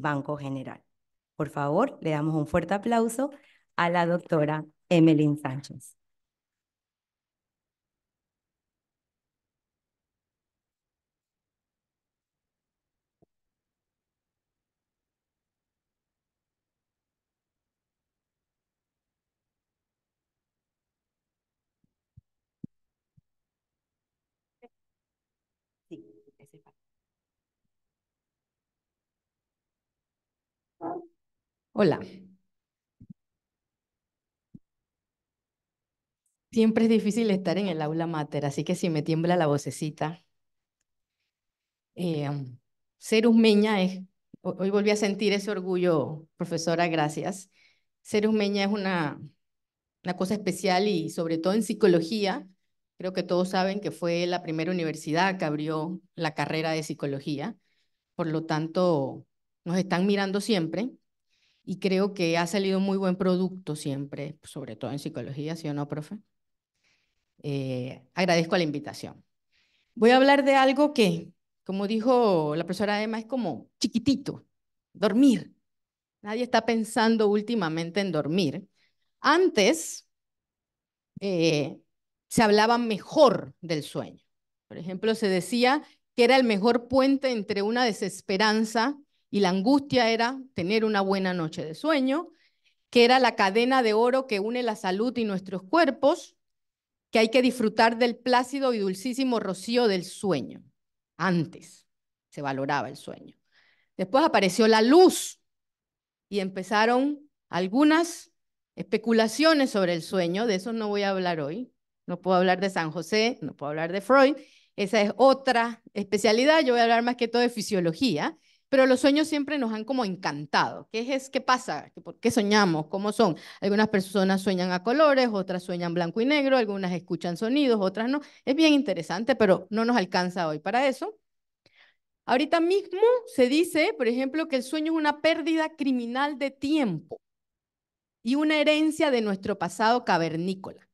Banco General. Por favor, le damos un fuerte aplauso a la doctora Emeline Sánchez. Hola. Siempre es difícil estar en el aula mater, así que si me tiembla la vocecita. Eh, um, ser usmeña es, hoy volví a sentir ese orgullo, profesora, gracias. Ser usmeña es una, una cosa especial y sobre todo en psicología, creo que todos saben que fue la primera universidad que abrió la carrera de psicología, por lo tanto nos están mirando siempre y creo que ha salido muy buen producto siempre, pues, sobre todo en psicología, ¿sí o no, profe? Eh, agradezco la invitación. Voy a hablar de algo que, como dijo la profesora Emma, es como chiquitito, dormir. Nadie está pensando últimamente en dormir. Antes eh, se hablaba mejor del sueño. Por ejemplo, se decía que era el mejor puente entre una desesperanza y la angustia era tener una buena noche de sueño, que era la cadena de oro que une la salud y nuestros cuerpos, que hay que disfrutar del plácido y dulcísimo rocío del sueño. Antes se valoraba el sueño. Después apareció la luz y empezaron algunas especulaciones sobre el sueño, de eso no voy a hablar hoy, no puedo hablar de San José, no puedo hablar de Freud, esa es otra especialidad, yo voy a hablar más que todo de fisiología, pero los sueños siempre nos han como encantado. ¿Qué es? ¿Qué pasa? ¿Por qué soñamos? ¿Cómo son? Algunas personas sueñan a colores, otras sueñan blanco y negro, algunas escuchan sonidos, otras no. Es bien interesante, pero no nos alcanza hoy para eso. Ahorita mismo se dice, por ejemplo, que el sueño es una pérdida criminal de tiempo y una herencia de nuestro pasado cavernícola.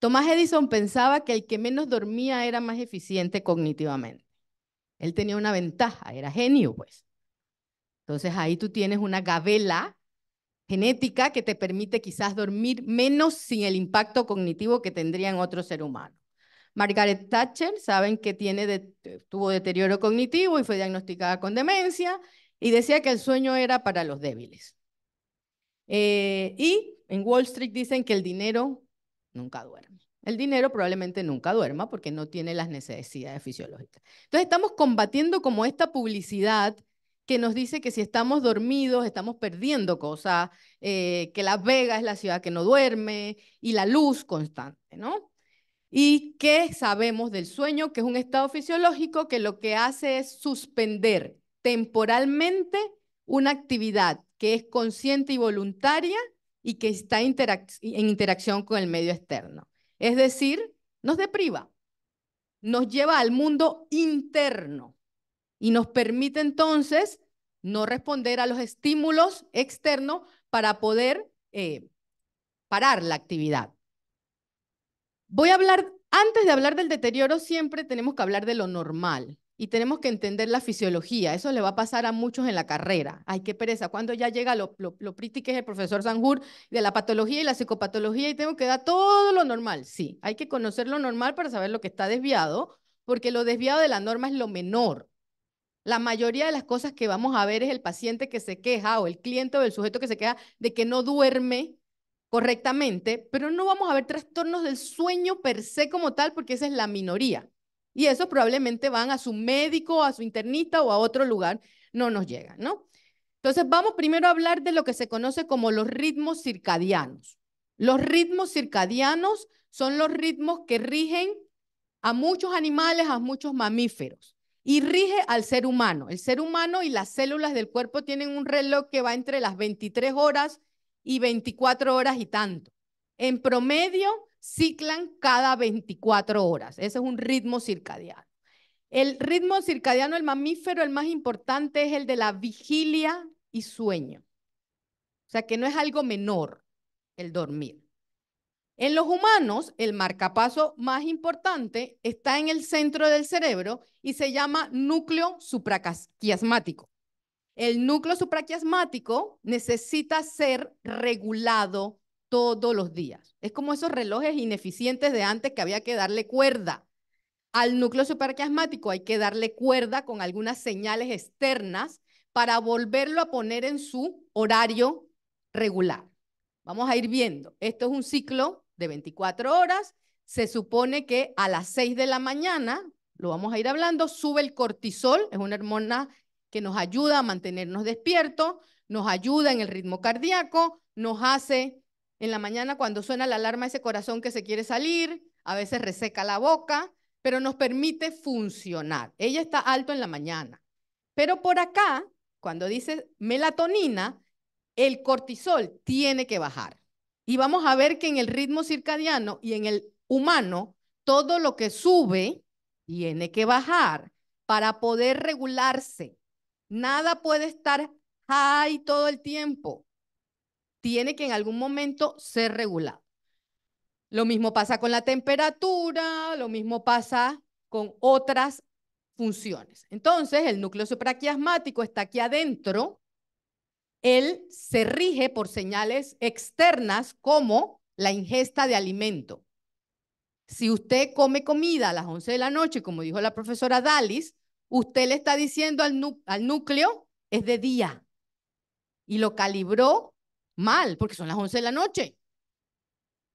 Tomás Edison pensaba que el que menos dormía era más eficiente cognitivamente. Él tenía una ventaja, era genio, pues. Entonces ahí tú tienes una gavela genética que te permite quizás dormir menos sin el impacto cognitivo que tendría en otro ser humano. Margaret Thatcher, saben que tiene de, eh, tuvo deterioro cognitivo y fue diagnosticada con demencia y decía que el sueño era para los débiles. Eh, y en Wall Street dicen que el dinero nunca duerme. El dinero probablemente nunca duerma porque no tiene las necesidades fisiológicas. Entonces estamos combatiendo como esta publicidad que nos dice que si estamos dormidos estamos perdiendo cosas, eh, que Las Vegas es la ciudad que no duerme y la luz constante, ¿no? ¿Y qué sabemos del sueño? Que es un estado fisiológico que lo que hace es suspender temporalmente una actividad que es consciente y voluntaria y que está en interacción con el medio externo. Es decir, nos depriva, nos lleva al mundo interno y nos permite entonces no responder a los estímulos externos para poder eh, parar la actividad. Voy a hablar, antes de hablar del deterioro, siempre tenemos que hablar de lo normal y tenemos que entender la fisiología. Eso le va a pasar a muchos en la carrera. Ay, qué pereza. Cuando ya llega lo, lo, lo es el profesor Sanjur de la patología y la psicopatología y tengo que dar todo lo normal. Sí, hay que conocer lo normal para saber lo que está desviado, porque lo desviado de la norma es lo menor. La mayoría de las cosas que vamos a ver es el paciente que se queja o el cliente o el sujeto que se queja de que no duerme correctamente, pero no vamos a ver trastornos del sueño per se como tal, porque esa es la minoría. Y eso probablemente van a su médico, a su internista o a otro lugar, no nos llegan, ¿no? Entonces vamos primero a hablar de lo que se conoce como los ritmos circadianos. Los ritmos circadianos son los ritmos que rigen a muchos animales, a muchos mamíferos y rige al ser humano. El ser humano y las células del cuerpo tienen un reloj que va entre las 23 horas y 24 horas y tanto. En promedio, ciclan cada 24 horas. Ese es un ritmo circadiano. El ritmo circadiano del mamífero, el más importante, es el de la vigilia y sueño. O sea que no es algo menor el dormir. En los humanos, el marcapaso más importante está en el centro del cerebro y se llama núcleo supraquiasmático. El núcleo supraquiasmático necesita ser regulado todos los días. Es como esos relojes ineficientes de antes que había que darle cuerda. Al núcleo supraquiasmático hay que darle cuerda con algunas señales externas para volverlo a poner en su horario regular. Vamos a ir viendo. Esto es un ciclo de 24 horas. Se supone que a las 6 de la mañana, lo vamos a ir hablando, sube el cortisol, es una hormona que nos ayuda a mantenernos despiertos, nos ayuda en el ritmo cardíaco, nos hace en la mañana cuando suena la alarma ese corazón que se quiere salir, a veces reseca la boca, pero nos permite funcionar. Ella está alto en la mañana. Pero por acá, cuando dice melatonina, el cortisol tiene que bajar. Y vamos a ver que en el ritmo circadiano y en el humano, todo lo que sube tiene que bajar para poder regularse. Nada puede estar high todo el tiempo tiene que en algún momento ser regulado. Lo mismo pasa con la temperatura, lo mismo pasa con otras funciones. Entonces, el núcleo supraquiasmático está aquí adentro. Él se rige por señales externas como la ingesta de alimento. Si usted come comida a las 11 de la noche, como dijo la profesora Dalis, usted le está diciendo al núcleo, es de día. Y lo calibró mal, porque son las 11 de la noche.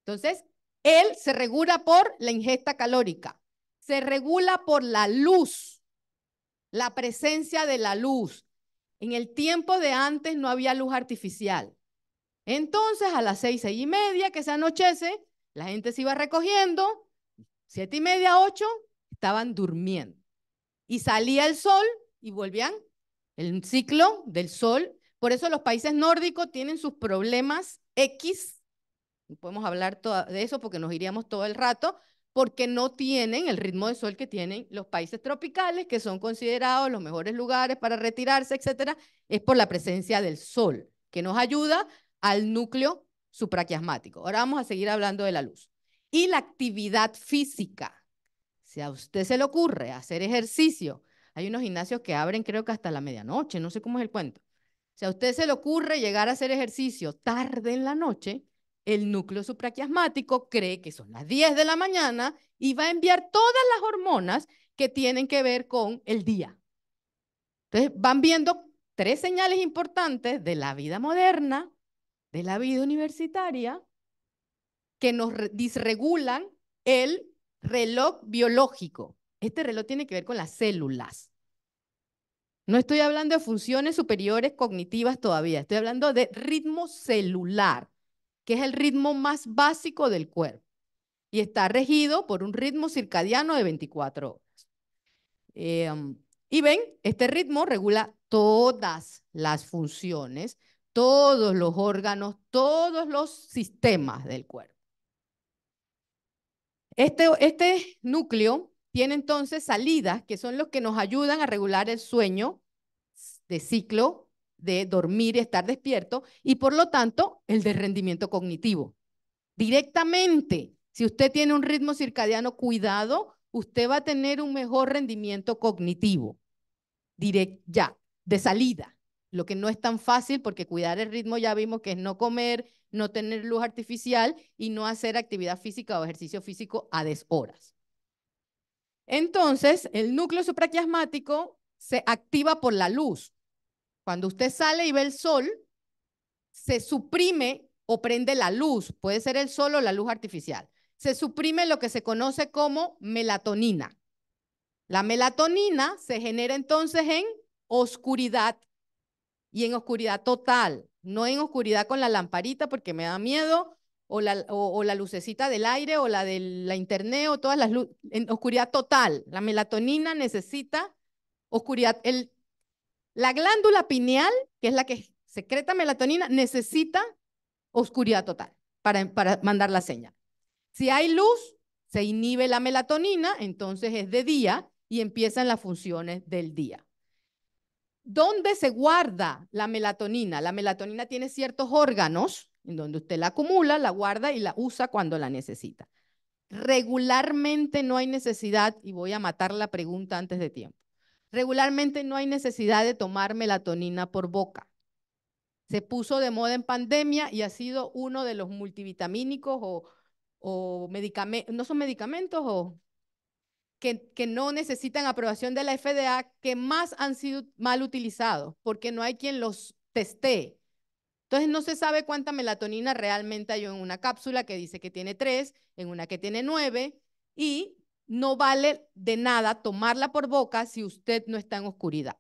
Entonces, él se regula por la ingesta calórica, se regula por la luz, la presencia de la luz. En el tiempo de antes no había luz artificial. Entonces, a las seis, seis y media que se anochece, la gente se iba recogiendo, siete y media, ocho, estaban durmiendo. Y salía el sol y volvían el ciclo del sol por eso los países nórdicos tienen sus problemas X, podemos hablar de eso porque nos iríamos todo el rato, porque no tienen el ritmo de sol que tienen los países tropicales, que son considerados los mejores lugares para retirarse, etcétera, es por la presencia del sol, que nos ayuda al núcleo supraquiasmático. Ahora vamos a seguir hablando de la luz. Y la actividad física. Si a usted se le ocurre hacer ejercicio, hay unos gimnasios que abren creo que hasta la medianoche, no sé cómo es el cuento. Si a usted se le ocurre llegar a hacer ejercicio tarde en la noche, el núcleo supraquiasmático cree que son las 10 de la mañana y va a enviar todas las hormonas que tienen que ver con el día. Entonces, van viendo tres señales importantes de la vida moderna, de la vida universitaria, que nos disregulan el reloj biológico. Este reloj tiene que ver con las células. No estoy hablando de funciones superiores cognitivas todavía, estoy hablando de ritmo celular, que es el ritmo más básico del cuerpo y está regido por un ritmo circadiano de 24 horas. Em, y ven, este ritmo regula todas las funciones, todos los órganos, todos los sistemas del cuerpo. Este, este núcleo tiene entonces salidas que son los que nos ayudan a regular el sueño de ciclo de dormir y estar despierto y por lo tanto el de rendimiento cognitivo. Directamente, si usted tiene un ritmo circadiano cuidado, usted va a tener un mejor rendimiento cognitivo. ya, de salida. Lo que no es tan fácil porque cuidar el ritmo ya vimos que es no comer, no tener luz artificial y no hacer actividad física o ejercicio físico a deshoras. Entonces, el núcleo supraquiasmático se activa por la luz. Cuando usted sale y ve el sol, se suprime o prende la luz, puede ser el sol o la luz artificial. Se suprime lo que se conoce como melatonina. La melatonina se genera entonces en oscuridad y en oscuridad total, no en oscuridad con la lamparita porque me da miedo o la, lucecita del aire o la de la internet o todas las luces, en oscuridad total. La melatonina necesita oscuridad. El, la glándula pineal, que es la que secreta melatonina, necesita oscuridad total para, para mandar la señal. Si hay luz, se inhibe la melatonina, entonces es de día y empiezan las funciones del día. ¿Dónde se guarda la melatonina? La melatonina tiene ciertos órganos en donde usted la acumula, la guarda y la usa cuando la necesita. Regularmente no hay necesidad, y voy a matar la pregunta antes de tiempo, regularmente no hay necesidad de tomar melatonina por boca. Se puso de moda en pandemia y ha sido uno de los multivitamínicos o, medicamentos, no son medicamentos o que, que, no necesitan aprobación de la FDA, que más han sido mal utilizados, porque no hay quien los testee entonces no se sabe cuánta melatonina realmente hay en una cápsula que dice que tiene tres, en una que tiene nueve, y no vale de nada tomarla por boca si usted no está en oscuridad.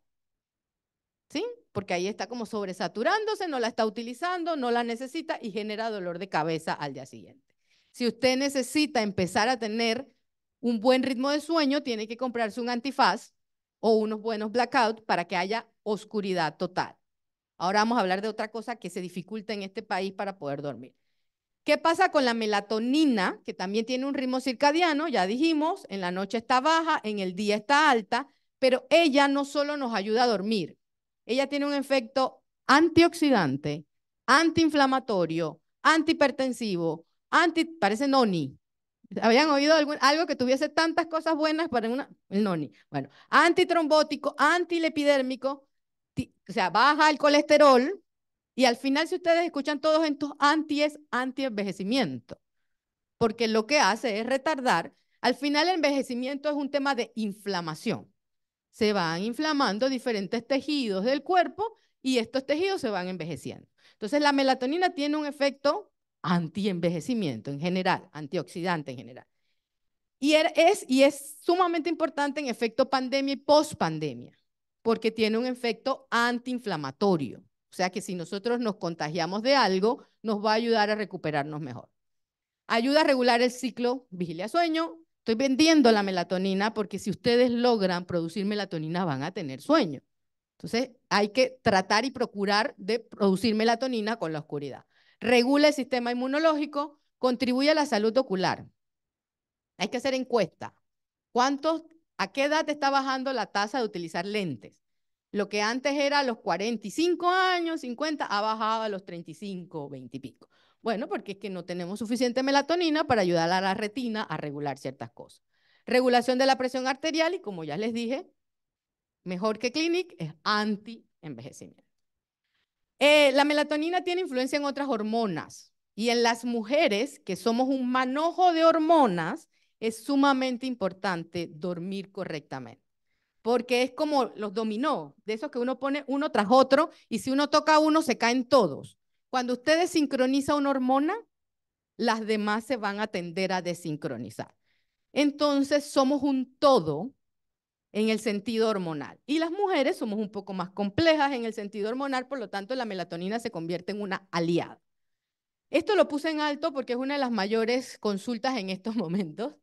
¿Sí? Porque ahí está como sobresaturándose, no la está utilizando, no la necesita y genera dolor de cabeza al día siguiente. Si usted necesita empezar a tener un buen ritmo de sueño, tiene que comprarse un antifaz o unos buenos blackouts para que haya oscuridad total. Ahora vamos a hablar de otra cosa que se dificulta en este país para poder dormir. ¿Qué pasa con la melatonina, que también tiene un ritmo circadiano? Ya dijimos, en la noche está baja, en el día está alta, pero ella no solo nos ayuda a dormir, ella tiene un efecto antioxidante, antiinflamatorio, antihipertensivo, anti, parece noni. ¿Habían oído algo que tuviese tantas cosas buenas para una, el noni? Bueno, antitrombótico, antilepidérmico, o sea, baja el colesterol y al final si ustedes escuchan todos estos anti es anti-envejecimiento, porque lo que hace es retardar. Al final el envejecimiento es un tema de inflamación. Se van inflamando diferentes tejidos del cuerpo y estos tejidos se van envejeciendo. Entonces la melatonina tiene un efecto anti-envejecimiento en general, antioxidante en general. Y er, es, y es sumamente importante en efecto pandemia y post-pandemia porque tiene un efecto antiinflamatorio. O sea que si nosotros nos contagiamos de algo, nos va a ayudar a recuperarnos mejor. Ayuda a regular el ciclo vigilia-sueño. Estoy vendiendo la melatonina porque si ustedes logran producir melatonina van a tener sueño. Entonces hay que tratar y procurar de producir melatonina con la oscuridad. Regula el sistema inmunológico, contribuye a la salud ocular. Hay que hacer encuesta. ¿Cuántos ¿A qué edad está bajando la tasa de utilizar lentes? Lo que antes era a los 45 años, 50, ha bajado a los 35, 20 y pico. Bueno, porque es que no tenemos suficiente melatonina para ayudar a la retina a regular ciertas cosas. Regulación de la presión arterial y como ya les dije, mejor que Clinic es anti-envejecimiento. Eh, la melatonina tiene influencia en otras hormonas y en las mujeres, que somos un manojo de hormonas, es sumamente importante dormir correctamente. Porque es como los dominó, de esos que uno pone uno tras otro, y si uno toca uno, se caen todos. Cuando ustedes desincroniza una hormona, las demás se van a tender a desincronizar. Entonces, somos un todo en el sentido hormonal. Y las mujeres somos un poco más complejas en el sentido hormonal, por lo tanto la melatonina se convierte en una aliada. Esto lo puse en alto porque es una de las mayores consultas en estos momentos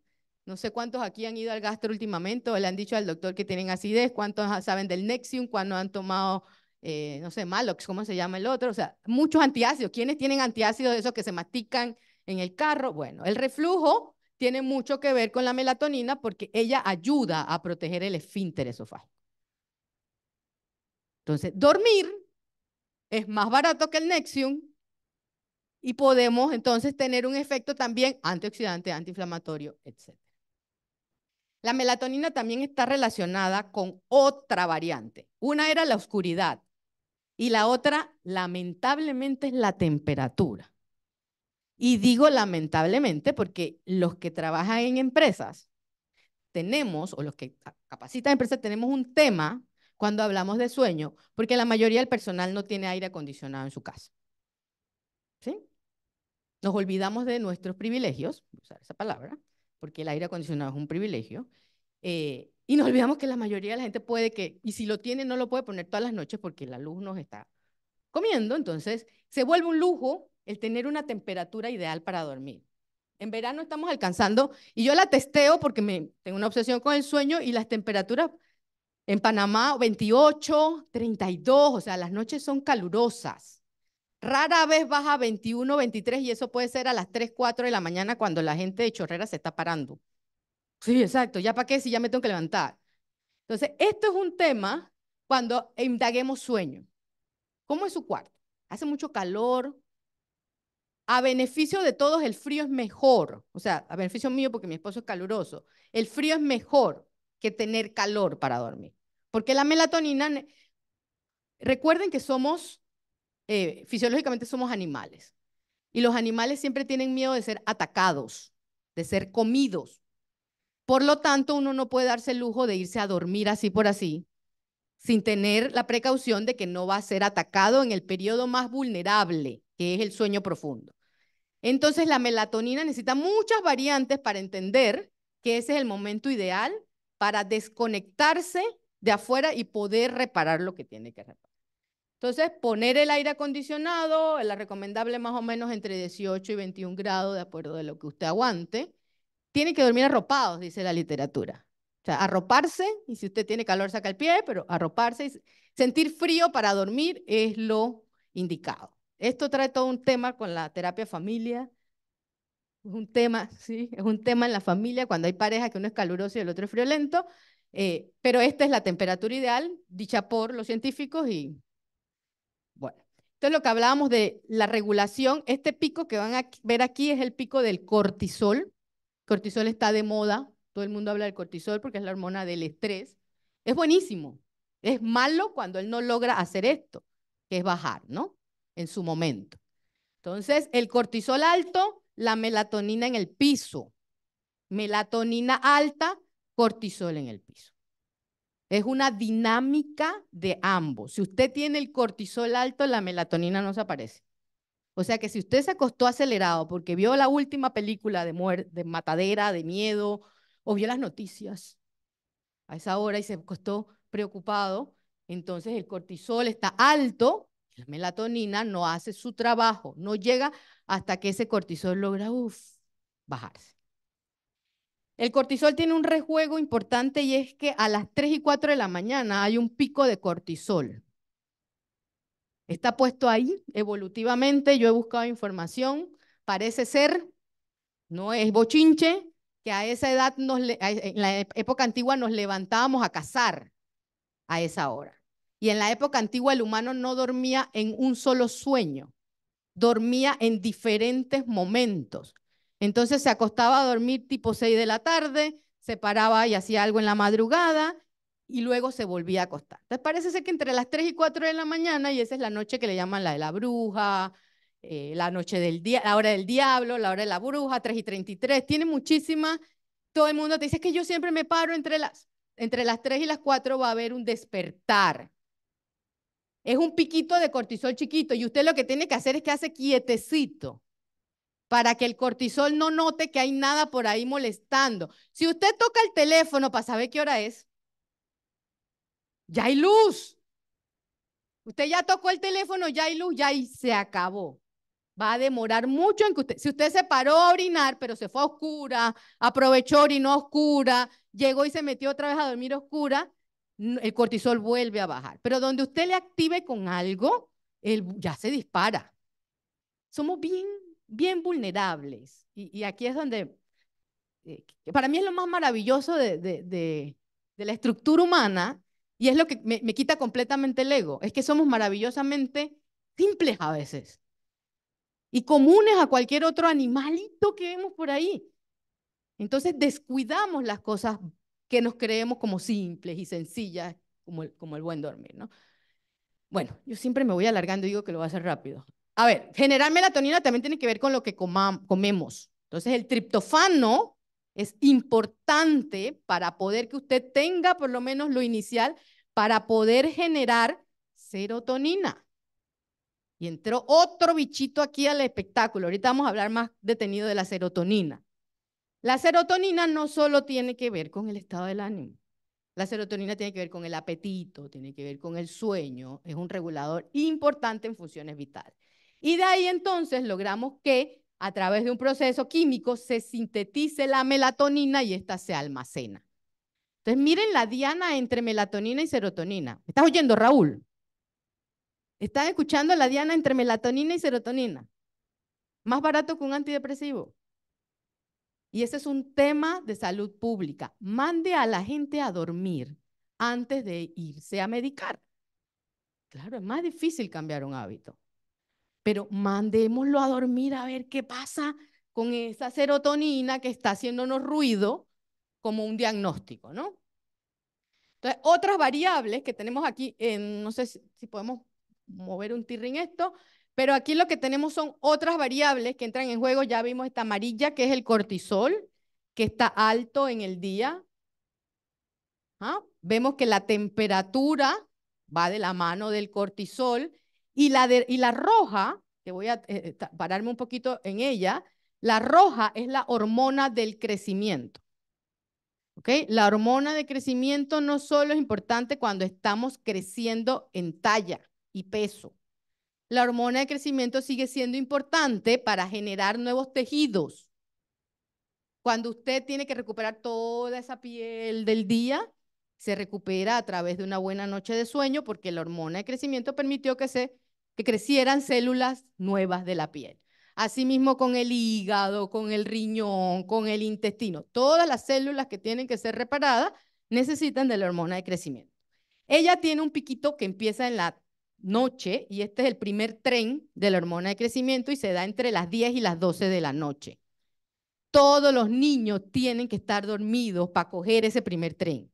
no sé cuántos aquí han ido al gastro últimamente o le han dicho al doctor que tienen acidez, cuántos saben del Nexium, cuántos han tomado, eh, no sé, Malox, ¿cómo se llama el otro? O sea, muchos antiácidos. ¿Quiénes tienen antiácidos de esos que se mastican en el carro? Bueno, el reflujo tiene mucho que ver con la melatonina porque ella ayuda a proteger el esfínter esofágico. Entonces, dormir es más barato que el Nexium y podemos entonces tener un efecto también antioxidante, antiinflamatorio, etc. La melatonina también está relacionada con otra variante. Una era la oscuridad y la otra, lamentablemente, es la temperatura. Y digo lamentablemente porque los que trabajan en empresas tenemos, o los que capacitan empresas, tenemos un tema cuando hablamos de sueño, porque la mayoría del personal no tiene aire acondicionado en su casa. ¿Sí? Nos olvidamos de nuestros privilegios, usar esa palabra, porque el aire acondicionado es un privilegio. Eh, y nos olvidamos que la mayoría de la gente puede que, y si lo tiene, no lo puede poner todas las noches porque la luz nos está comiendo. Entonces, se vuelve un lujo el tener una temperatura ideal para dormir. En verano estamos alcanzando, y yo la testeo porque me, tengo una obsesión con el sueño y las temperaturas en Panamá 28, 32, o sea, las noches son calurosas. Rara vez baja 21, 23 y eso puede ser a las 3, 4 de la mañana cuando la gente de Chorrera se está parando. Sí, exacto. ¿Ya para qué si ya me tengo que levantar? Entonces, esto es un tema cuando indaguemos sueño. ¿Cómo es su cuarto? Hace mucho calor. A beneficio de todos, el frío es mejor. O sea, a beneficio mío porque mi esposo es caluroso. El frío es mejor que tener calor para dormir. Porque la melatonina, recuerden que somos eh, fisiológicamente somos animales. Y los animales siempre tienen miedo de ser atacados, de ser comidos. Por lo tanto, uno no puede darse el lujo de irse a dormir así por así, sin tener la precaución de que no va a ser atacado en el periodo más vulnerable, que es el sueño profundo. Entonces, la melatonina necesita muchas variantes para entender que ese es el momento ideal para desconectarse de afuera y poder reparar lo que tiene que reparar. Entonces, poner el aire acondicionado, la recomendable más o menos entre 18 y 21 grados, de acuerdo a lo que usted aguante. Tiene que dormir arropados, dice la literatura. O sea, arroparse, y si usted tiene calor, saca el pie, pero arroparse y sentir frío para dormir es lo indicado. Esto trae todo un tema con la terapia familia. Es un tema, sí, es un tema en la familia cuando hay pareja que uno es caluroso y el otro es friolento. Eh, pero esta es la temperatura ideal, dicha por los científicos y entonces, lo que hablábamos de la regulación, este pico que van a ver aquí es el pico del cortisol. cortisol está de moda, todo el mundo habla del cortisol porque es la hormona del estrés. Es buenísimo. Es malo cuando él no logra hacer esto, que es bajar, ¿no? En su momento. Entonces, el cortisol alto, la melatonina en el piso. Melatonina alta, cortisol en el piso. Es una dinámica de ambos. Si usted tiene el cortisol alto, la melatonina no se aparece. O sea que si usted se acostó acelerado porque vio la última película de, muerte, de matadera, de miedo, o vio las noticias a esa hora y se acostó preocupado, entonces el cortisol está alto, la melatonina no hace su trabajo, no llega hasta que ese cortisol logra bajarse. El cortisol tiene un rejuego importante y es que a las 3 y 4 de la mañana hay un pico de cortisol. Está puesto ahí evolutivamente, yo he buscado información, parece ser, no es bochinche, que a esa edad, nos, e, en la época antigua nos levantábamos a cazar a esa hora. Y en la época antigua el humano no dormía en un solo sueño, dormía en diferentes momentos. Entonces se acostaba a dormir tipo 6 de la tarde, se paraba y hacía algo en la madrugada y luego se volvía a acostar. Entonces parece ser que entre las 3 y 4 de la mañana, y esa es la noche que le llaman la de la bruja, eh, la noche del día, la hora del diablo, la hora de la bruja, 3 y 33, tiene muchísima, todo el mundo te dice que yo siempre me paro entre las, entre las 3 y las 4 va a haber un despertar. Es un piquito de cortisol chiquito y usted lo que tiene que hacer es que hace quietecito para que el cortisol no note que hay nada por ahí molestando. Si usted toca el teléfono para saber qué hora es, ya hay luz. Usted ya tocó el teléfono, ya hay luz, ya y se acabó. Va a demorar mucho en que usted, si usted se paró a orinar, pero se fue a oscura, aprovechó orinó a oscura, llegó y se metió otra vez a dormir a oscura, el cortisol vuelve a bajar. Pero donde usted le active con algo, él ya se dispara. Somos bien bien vulnerables. Y, aquí es donde, eh, para mí es lo más maravilloso de, de, la estructura humana y es lo que me, quita completamente el ego, es que somos maravillosamente simples a veces y comunes a cualquier otro animalito que vemos por ahí. Entonces descuidamos las cosas que nos creemos como simples y sencillas, como el, como el buen dormir, ¿no? Bueno, yo siempre me voy alargando y digo que lo voy a hacer rápido. A ver, generar melatonina también tiene que ver con lo que comemos. Entonces, el triptofano es importante para poder que usted tenga por lo menos lo inicial para poder generar serotonina. Y entró otro bichito aquí al espectáculo. Ahorita vamos a hablar más detenido de la serotonina. La serotonina no solo tiene que ver con el estado del ánimo. La serotonina tiene que ver con el apetito, tiene que ver con el sueño. Es un regulador importante en funciones vitales. Y de ahí entonces logramos que a través de un proceso químico se sintetice la melatonina y esta se almacena. Entonces miren la diana entre melatonina y serotonina. ¿Estás oyendo, Raúl? ¿Estás escuchando la diana entre melatonina y serotonina? Más barato que un antidepresivo. Y ese es un tema de salud pública. Mande a la gente a dormir antes de irse a medicar. Claro, es más difícil cambiar un hábito pero mandémoslo a dormir a ver qué pasa con esa serotonina que está haciéndonos ruido como un diagnóstico, ¿no? Entonces, otras variables que tenemos aquí, no sé si, podemos mover un tirring esto, pero aquí lo que tenemos son otras variables que entran en juego. Ya vimos esta amarilla, que es el cortisol, que está alto en el día. ¿ah? Vemos que la temperatura va de la mano del cortisol y la, y la roja, que voy a eh, eh, pararme un poquito en ella, la roja es la hormona del crecimiento. ¿Ok? La hormona de crecimiento no solo es importante cuando estamos creciendo en talla y peso. La hormona de crecimiento sigue siendo importante para generar nuevos tejidos. Cuando usted tiene que recuperar toda esa piel del día, se recupera a través de una buena noche de sueño porque la hormona de crecimiento permitió que se que crecieran células nuevas de la piel. Asimismo con el hígado, con el riñón, con el intestino. Todas las células que tienen que ser reparadas necesitan de la hormona de crecimiento. Ella tiene un piquito que empieza en la noche y este es el primer tren de la hormona de crecimiento y se da entre las 10 y las 12 de la noche. Todos los niños tienen que estar dormidos para coger ese primer tren.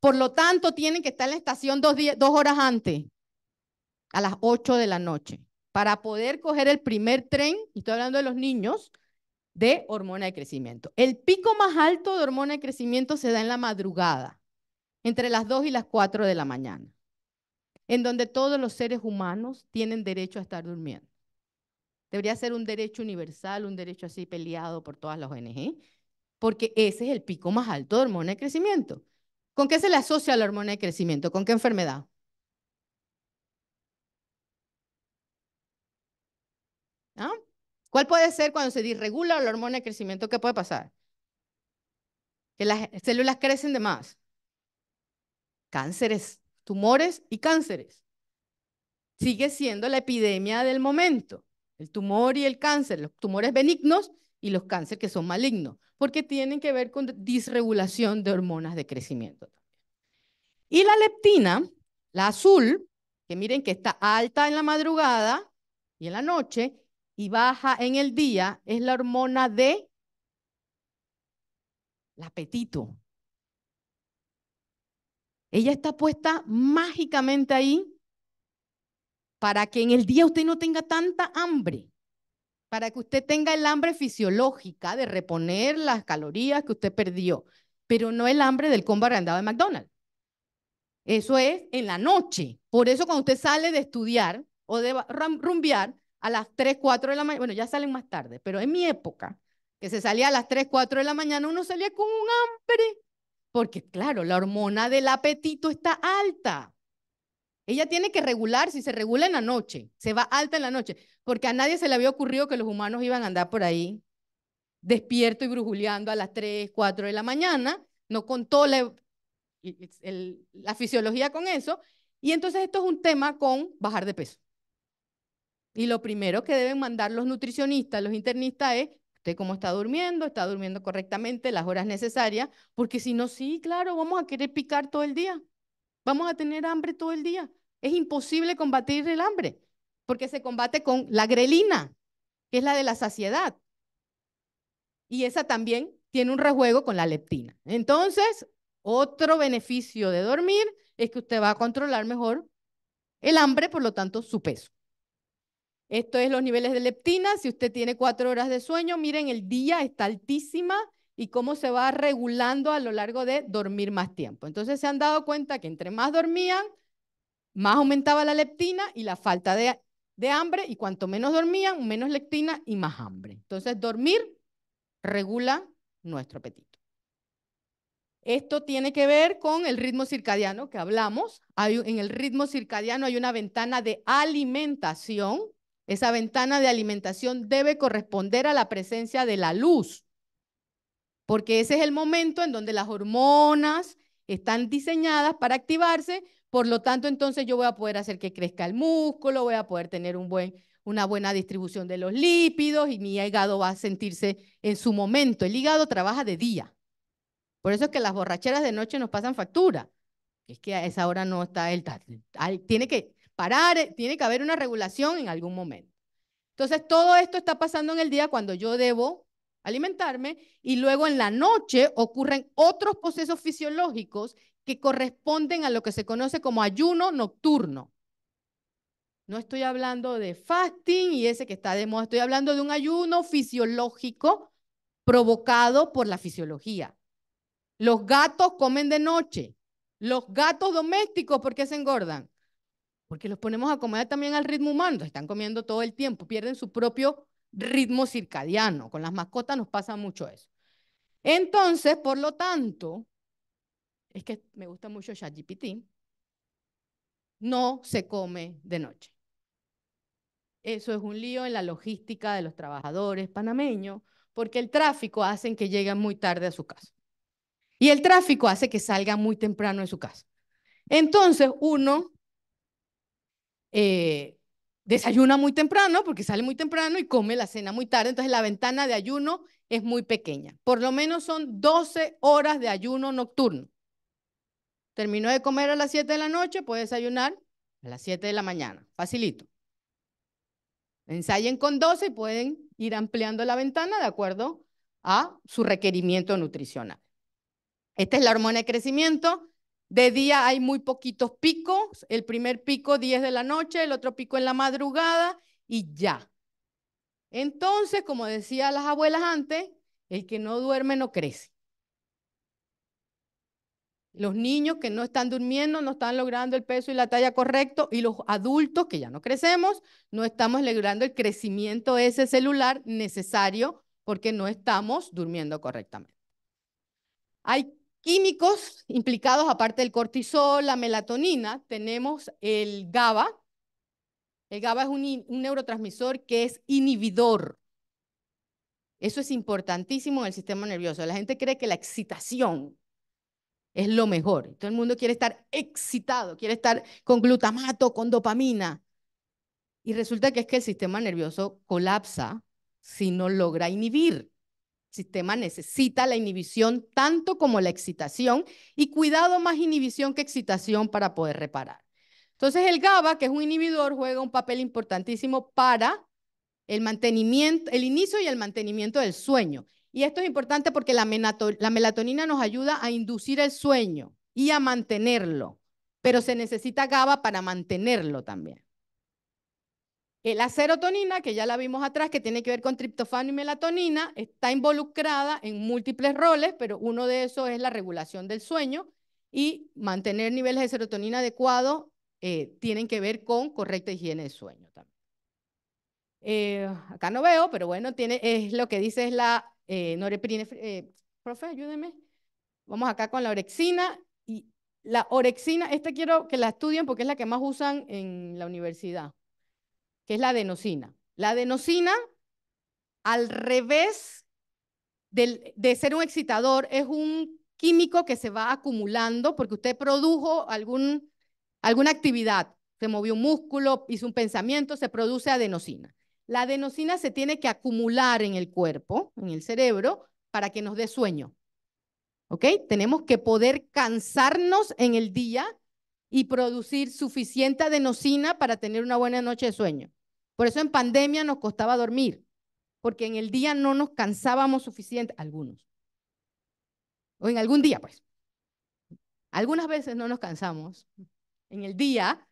Por lo tanto, tienen que estar en la estación dos, dos horas antes a las 8 de la noche para poder coger el primer tren, y estoy hablando de los niños, de hormona de crecimiento. El pico más alto de hormona de crecimiento se da en la madrugada, entre las 2 y las 4 de la mañana, en donde todos los seres humanos tienen derecho a estar durmiendo. Debería ser un derecho universal, un derecho así peleado por todas las ONG, porque ese es el pico más alto de hormona de crecimiento. ¿Con qué se le asocia la hormona de crecimiento? ¿Con qué enfermedad? ¿Cuál puede ser cuando se disregula la hormona de crecimiento? ¿Qué puede pasar? Que las células crecen de más. Cánceres, tumores y cánceres. Sigue siendo la epidemia del momento. El tumor y el cáncer, los tumores benignos y los cánceres que son malignos, porque tienen que ver con disregulación de hormonas de crecimiento. Y la leptina, la azul, que miren que está alta en la madrugada y en la noche, y baja en el día es la hormona de el apetito. Ella está puesta mágicamente ahí para que en el día usted no tenga tanta hambre, para que usted tenga el hambre fisiológica de reponer las calorías que usted perdió, pero no el hambre del combo arrendado de McDonald's. Eso es en la noche. Por eso cuando usted sale de estudiar o de rumbear, a las 3, 4 de la mañana, bueno, ya salen más tarde, pero en mi época, que se salía a las 3, 4 de la mañana, uno salía con un hambre, porque claro, la hormona del apetito está alta. Ella tiene que regular, si se regula en la noche, se va alta en la noche, porque a nadie se le había ocurrido que los humanos iban a andar por ahí despierto y brujuleando a las 3, 4 de la mañana, no contó la, la fisiología con eso, y entonces esto es un tema con bajar de peso. Y lo primero que deben mandar los nutricionistas, los internistas es usted cómo está durmiendo, está durmiendo correctamente las horas necesarias, porque si no, sí, claro, vamos a querer picar todo el día, vamos a tener hambre todo el día. Es imposible combatir el hambre, porque se combate con la grelina, que es la de la saciedad. Y esa también tiene un rejuego con la leptina. Entonces, otro beneficio de dormir es que usted va a controlar mejor el hambre, por lo tanto, su peso. Esto es los niveles de leptina. Si usted tiene cuatro horas de sueño, miren, el día está altísima y cómo se va regulando a lo largo de dormir más tiempo. Entonces se han dado cuenta que entre más dormían, más aumentaba la leptina y la falta de, hambre, y cuanto menos dormían, menos leptina y más hambre. Entonces dormir regula nuestro apetito. Esto tiene que ver con el ritmo circadiano que hablamos. en el ritmo circadiano hay una ventana de alimentación esa ventana de alimentación debe corresponder a la presencia de la luz, porque ese es el momento en donde las hormonas están diseñadas para activarse, por lo tanto entonces yo voy a poder hacer que crezca el músculo, voy a poder tener un buen, una buena distribución de los lípidos y mi hígado va a sentirse en su momento. El hígado trabaja de día. Por eso es que las borracheras de noche nos pasan factura. Es que a esa hora no está el... Tiene que, parar, eh, tiene que haber una regulación en algún momento. Entonces, todo esto está pasando en el día cuando yo debo alimentarme y luego en la noche ocurren otros procesos fisiológicos que corresponden a lo que se conoce como ayuno nocturno. No estoy hablando de fasting y ese que está de moda, estoy hablando de un ayuno fisiológico provocado por la fisiología. Los gatos comen de noche, los gatos domésticos, ¿por qué se engordan? Porque los ponemos a comer también al ritmo humano, están comiendo todo el tiempo, pierden su propio ritmo circadiano. Con las mascotas nos pasa mucho eso. Entonces, por lo tanto, es que me gusta mucho ChatGPT, no se come de noche. Eso es un lío en la logística de los trabajadores panameños, porque el tráfico hace que lleguen muy tarde a su casa. Y el tráfico hace que salgan muy temprano de su casa. Entonces, uno eh, desayuna muy temprano porque sale muy temprano y come la cena muy tarde. Entonces la ventana de ayuno es muy pequeña. Por lo menos son 12 horas de ayuno nocturno. Terminó de comer a las 7 de la noche, puede desayunar a las 7 de la mañana. Facilito. Ensayen con 12 y pueden ir ampliando la ventana de acuerdo a su requerimiento nutricional. Esta es la hormona de crecimiento. De día hay muy poquitos picos, el primer pico 10 de la noche, el otro pico en la madrugada y ya. Entonces, como decía las abuelas antes, el que no duerme no crece. Los niños que no están durmiendo no están logrando el peso y la talla correcto y los adultos que ya no crecemos no estamos logrando el crecimiento de ese celular necesario porque no estamos durmiendo correctamente. Hay químicos implicados, aparte del cortisol, la melatonina, tenemos el GABA. El GABA es un, neurotransmisor que es inhibidor. Eso es importantísimo en el sistema nervioso. La gente cree que la excitación es lo mejor. Todo el mundo quiere estar excitado, quiere estar con glutamato, con dopamina. Y resulta que es que el sistema nervioso colapsa si no logra inhibir sistema necesita la inhibición tanto como la excitación y cuidado más inhibición que excitación para poder reparar. Entonces el GABA, que es un inhibidor, juega un papel importantísimo para el mantenimiento, el inicio y el mantenimiento del sueño. Y esto es importante porque la, la melatonina nos ayuda a inducir el sueño y a mantenerlo, pero se necesita GABA para mantenerlo también. Eh, la serotonina, que ya la vimos atrás, que tiene que ver con triptofano y melatonina, está involucrada en múltiples roles, pero uno de esos es la regulación del sueño y mantener niveles de serotonina adecuados eh, tienen que ver con correcta higiene de sueño también. Eh, acá no veo, pero bueno, tiene, es lo que dice es la eh, norepinefrina. profe, ayúdeme. Vamos acá con la orexina. Y la orexina, esta quiero que la estudien porque es la que más usan en la universidad que es la adenosina. La adenosina, al revés de ser un excitador, es un químico que se va acumulando porque usted produjo algún, alguna actividad, se movió un músculo, hizo un pensamiento, se produce adenosina. La adenosina se tiene que acumular en el cuerpo, en el cerebro, para que nos dé sueño. ¿Ok? Tenemos que poder cansarnos en el día y producir suficiente adenosina para tener una buena noche de sueño. Por eso en pandemia nos costaba dormir, porque en el día no nos cansábamos suficiente, algunos. O en algún día, pues. Algunas veces no nos cansamos en el día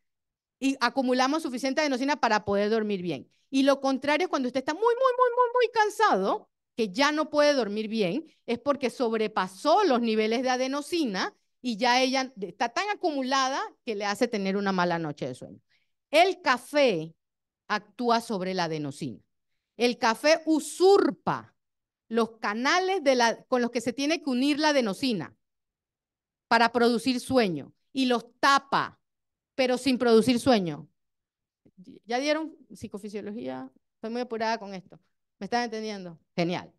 y acumulamos suficiente adenosina para poder dormir bien. Y lo contrario es cuando usted está muy, muy, muy, muy, muy cansado, que ya no puede dormir bien, es porque sobrepasó los niveles de adenosina y ya ella está tan acumulada que le hace tener una mala noche de sueño. El café actúa sobre la adenosina. El café usurpa los canales con los que se tiene que unir la adenosina para producir sueño y los tapa, pero sin producir sueño. ¿Ya dieron psicofisiología? Estoy muy apurada con esto. ¿Me están entendiendo? Genial.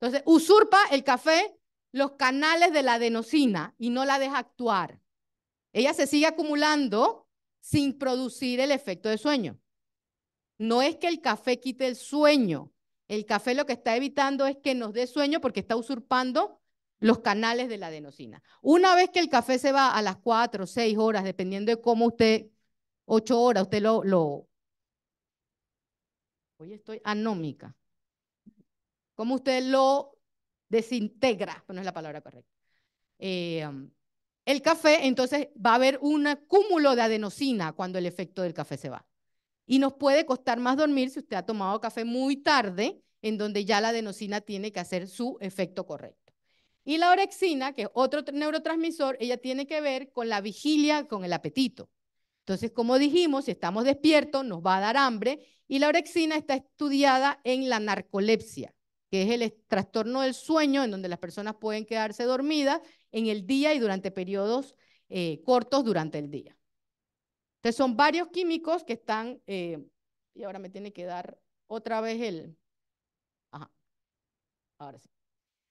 Entonces, usurpa el café los canales de la adenosina y no la deja actuar. Ella se sigue acumulando sin producir el efecto de sueño. No es que el café quite el sueño. El café lo que está evitando es que nos dé sueño porque está usurpando los canales de la adenosina. Una vez que el café se va a las cuatro, o 6 horas, dependiendo de cómo usted, ocho horas, usted lo, lo... Hoy estoy anómica. ¿Cómo usted lo desintegra? no es la palabra correcta. Eh, um, el café, entonces va a haber un cúmulo de adenosina cuando el efecto del café se va. Y nos puede costar más dormir si usted ha tomado café muy tarde, en donde ya la adenosina tiene que hacer su efecto correcto. Y la orexina, que es otro neurotransmisor, ella tiene que ver con la vigilia, con el apetito. Entonces, como dijimos, si estamos despiertos, nos va a dar hambre y la orexina está estudiada en la narcolepsia, que es el trastorno del sueño en donde las personas pueden quedarse dormidas en el día y durante periodos eh, cortos durante el día. Entonces son varios químicos que están, eh, y ahora me tiene que dar otra vez el, ajá, ahora sí.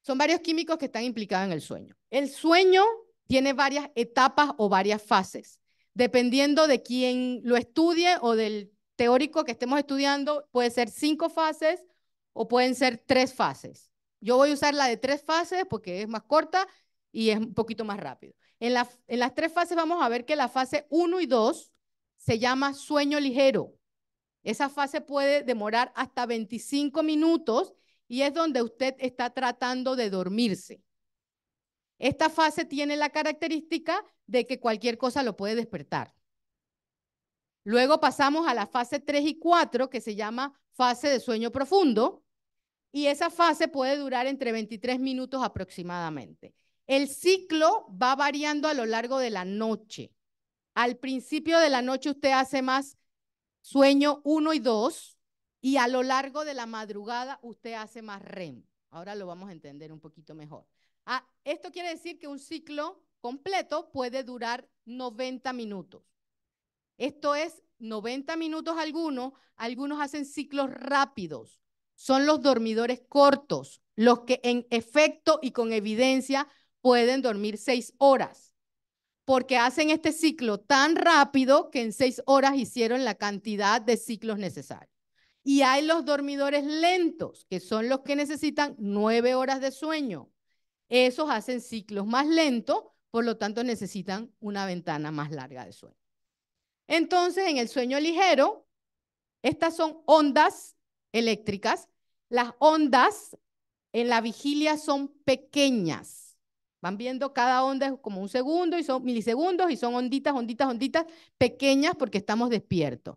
Son varios químicos que están implicados en el sueño. El sueño tiene varias etapas o varias fases. Dependiendo de quién lo estudie o del teórico que estemos estudiando, puede ser cinco fases o pueden ser tres fases. Yo voy a usar la de tres fases porque es más corta y es un poquito más rápido. En, en las tres fases vamos a ver que la fase 1 y 2 se llama sueño ligero. Esa fase puede demorar hasta 25 minutos y es donde usted está tratando de dormirse. Esta fase tiene la característica de que cualquier cosa lo puede despertar. Luego pasamos a la fase 3 y 4, que se llama fase de sueño profundo, y esa fase puede durar entre 23 minutos aproximadamente. El ciclo va variando a lo largo de la noche. Al principio de la noche usted hace más sueño 1 y 2 y a lo largo de la madrugada usted hace más REM. Ahora lo vamos a entender un poquito mejor. Ah, esto quiere decir que un ciclo completo puede durar 90 minutos. Esto es 90 minutos algunos, algunos hacen ciclos rápidos. Son los dormidores cortos, los que en efecto y con evidencia pueden dormir 6 horas porque hacen este ciclo tan rápido que en seis horas hicieron la cantidad de ciclos necesarios. Y hay los dormidores lentos, que son los que necesitan nueve horas de sueño. Esos hacen ciclos más lentos, por lo tanto necesitan una ventana más larga de sueño. Entonces, en el sueño ligero, estas son ondas eléctricas. Las ondas en la vigilia son pequeñas Van viendo cada onda como un segundo y son milisegundos y son onditas, onditas, onditas pequeñas porque estamos despiertos.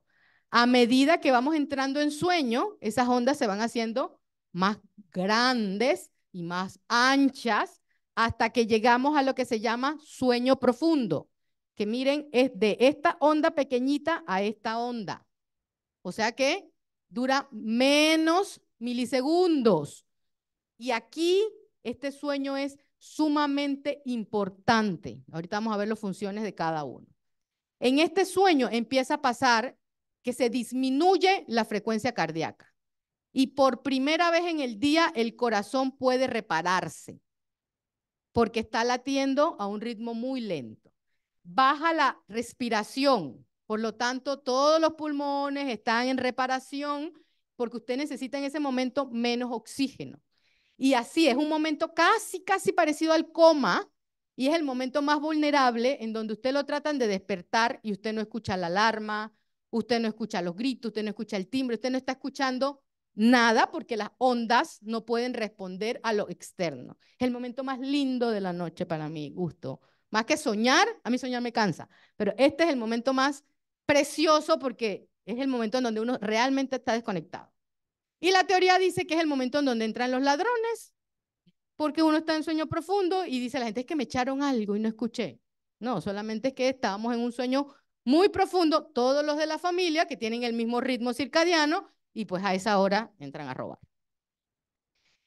A medida que vamos entrando en sueño, esas ondas se van haciendo más grandes y más anchas hasta que llegamos a lo que se llama sueño profundo, que miren, es de esta onda pequeñita a esta onda. O sea que dura menos milisegundos. Y aquí este sueño es sumamente importante. Ahorita vamos a ver las funciones de cada uno. En este sueño empieza a pasar que se disminuye la frecuencia cardíaca y por primera vez en el día el corazón puede repararse porque está latiendo a un ritmo muy lento. Baja la respiración, por lo tanto todos los pulmones están en reparación porque usted necesita en ese momento menos oxígeno. Y así es un momento casi, casi parecido al coma y es el momento más vulnerable en donde usted lo tratan de despertar y usted no escucha la alarma, usted no escucha los gritos, usted no escucha el timbre, usted no está escuchando nada porque las ondas no pueden responder a lo externo. Es el momento más lindo de la noche para mi gusto. Más que soñar, a mí soñar me cansa, pero este es el momento más precioso porque es el momento en donde uno realmente está desconectado. Y la teoría dice que es el momento en donde entran los ladrones, porque uno está en sueño profundo y dice la gente es que me echaron algo y no escuché. No, solamente es que estábamos en un sueño muy profundo, todos los de la familia que tienen el mismo ritmo circadiano y pues a esa hora entran a robar.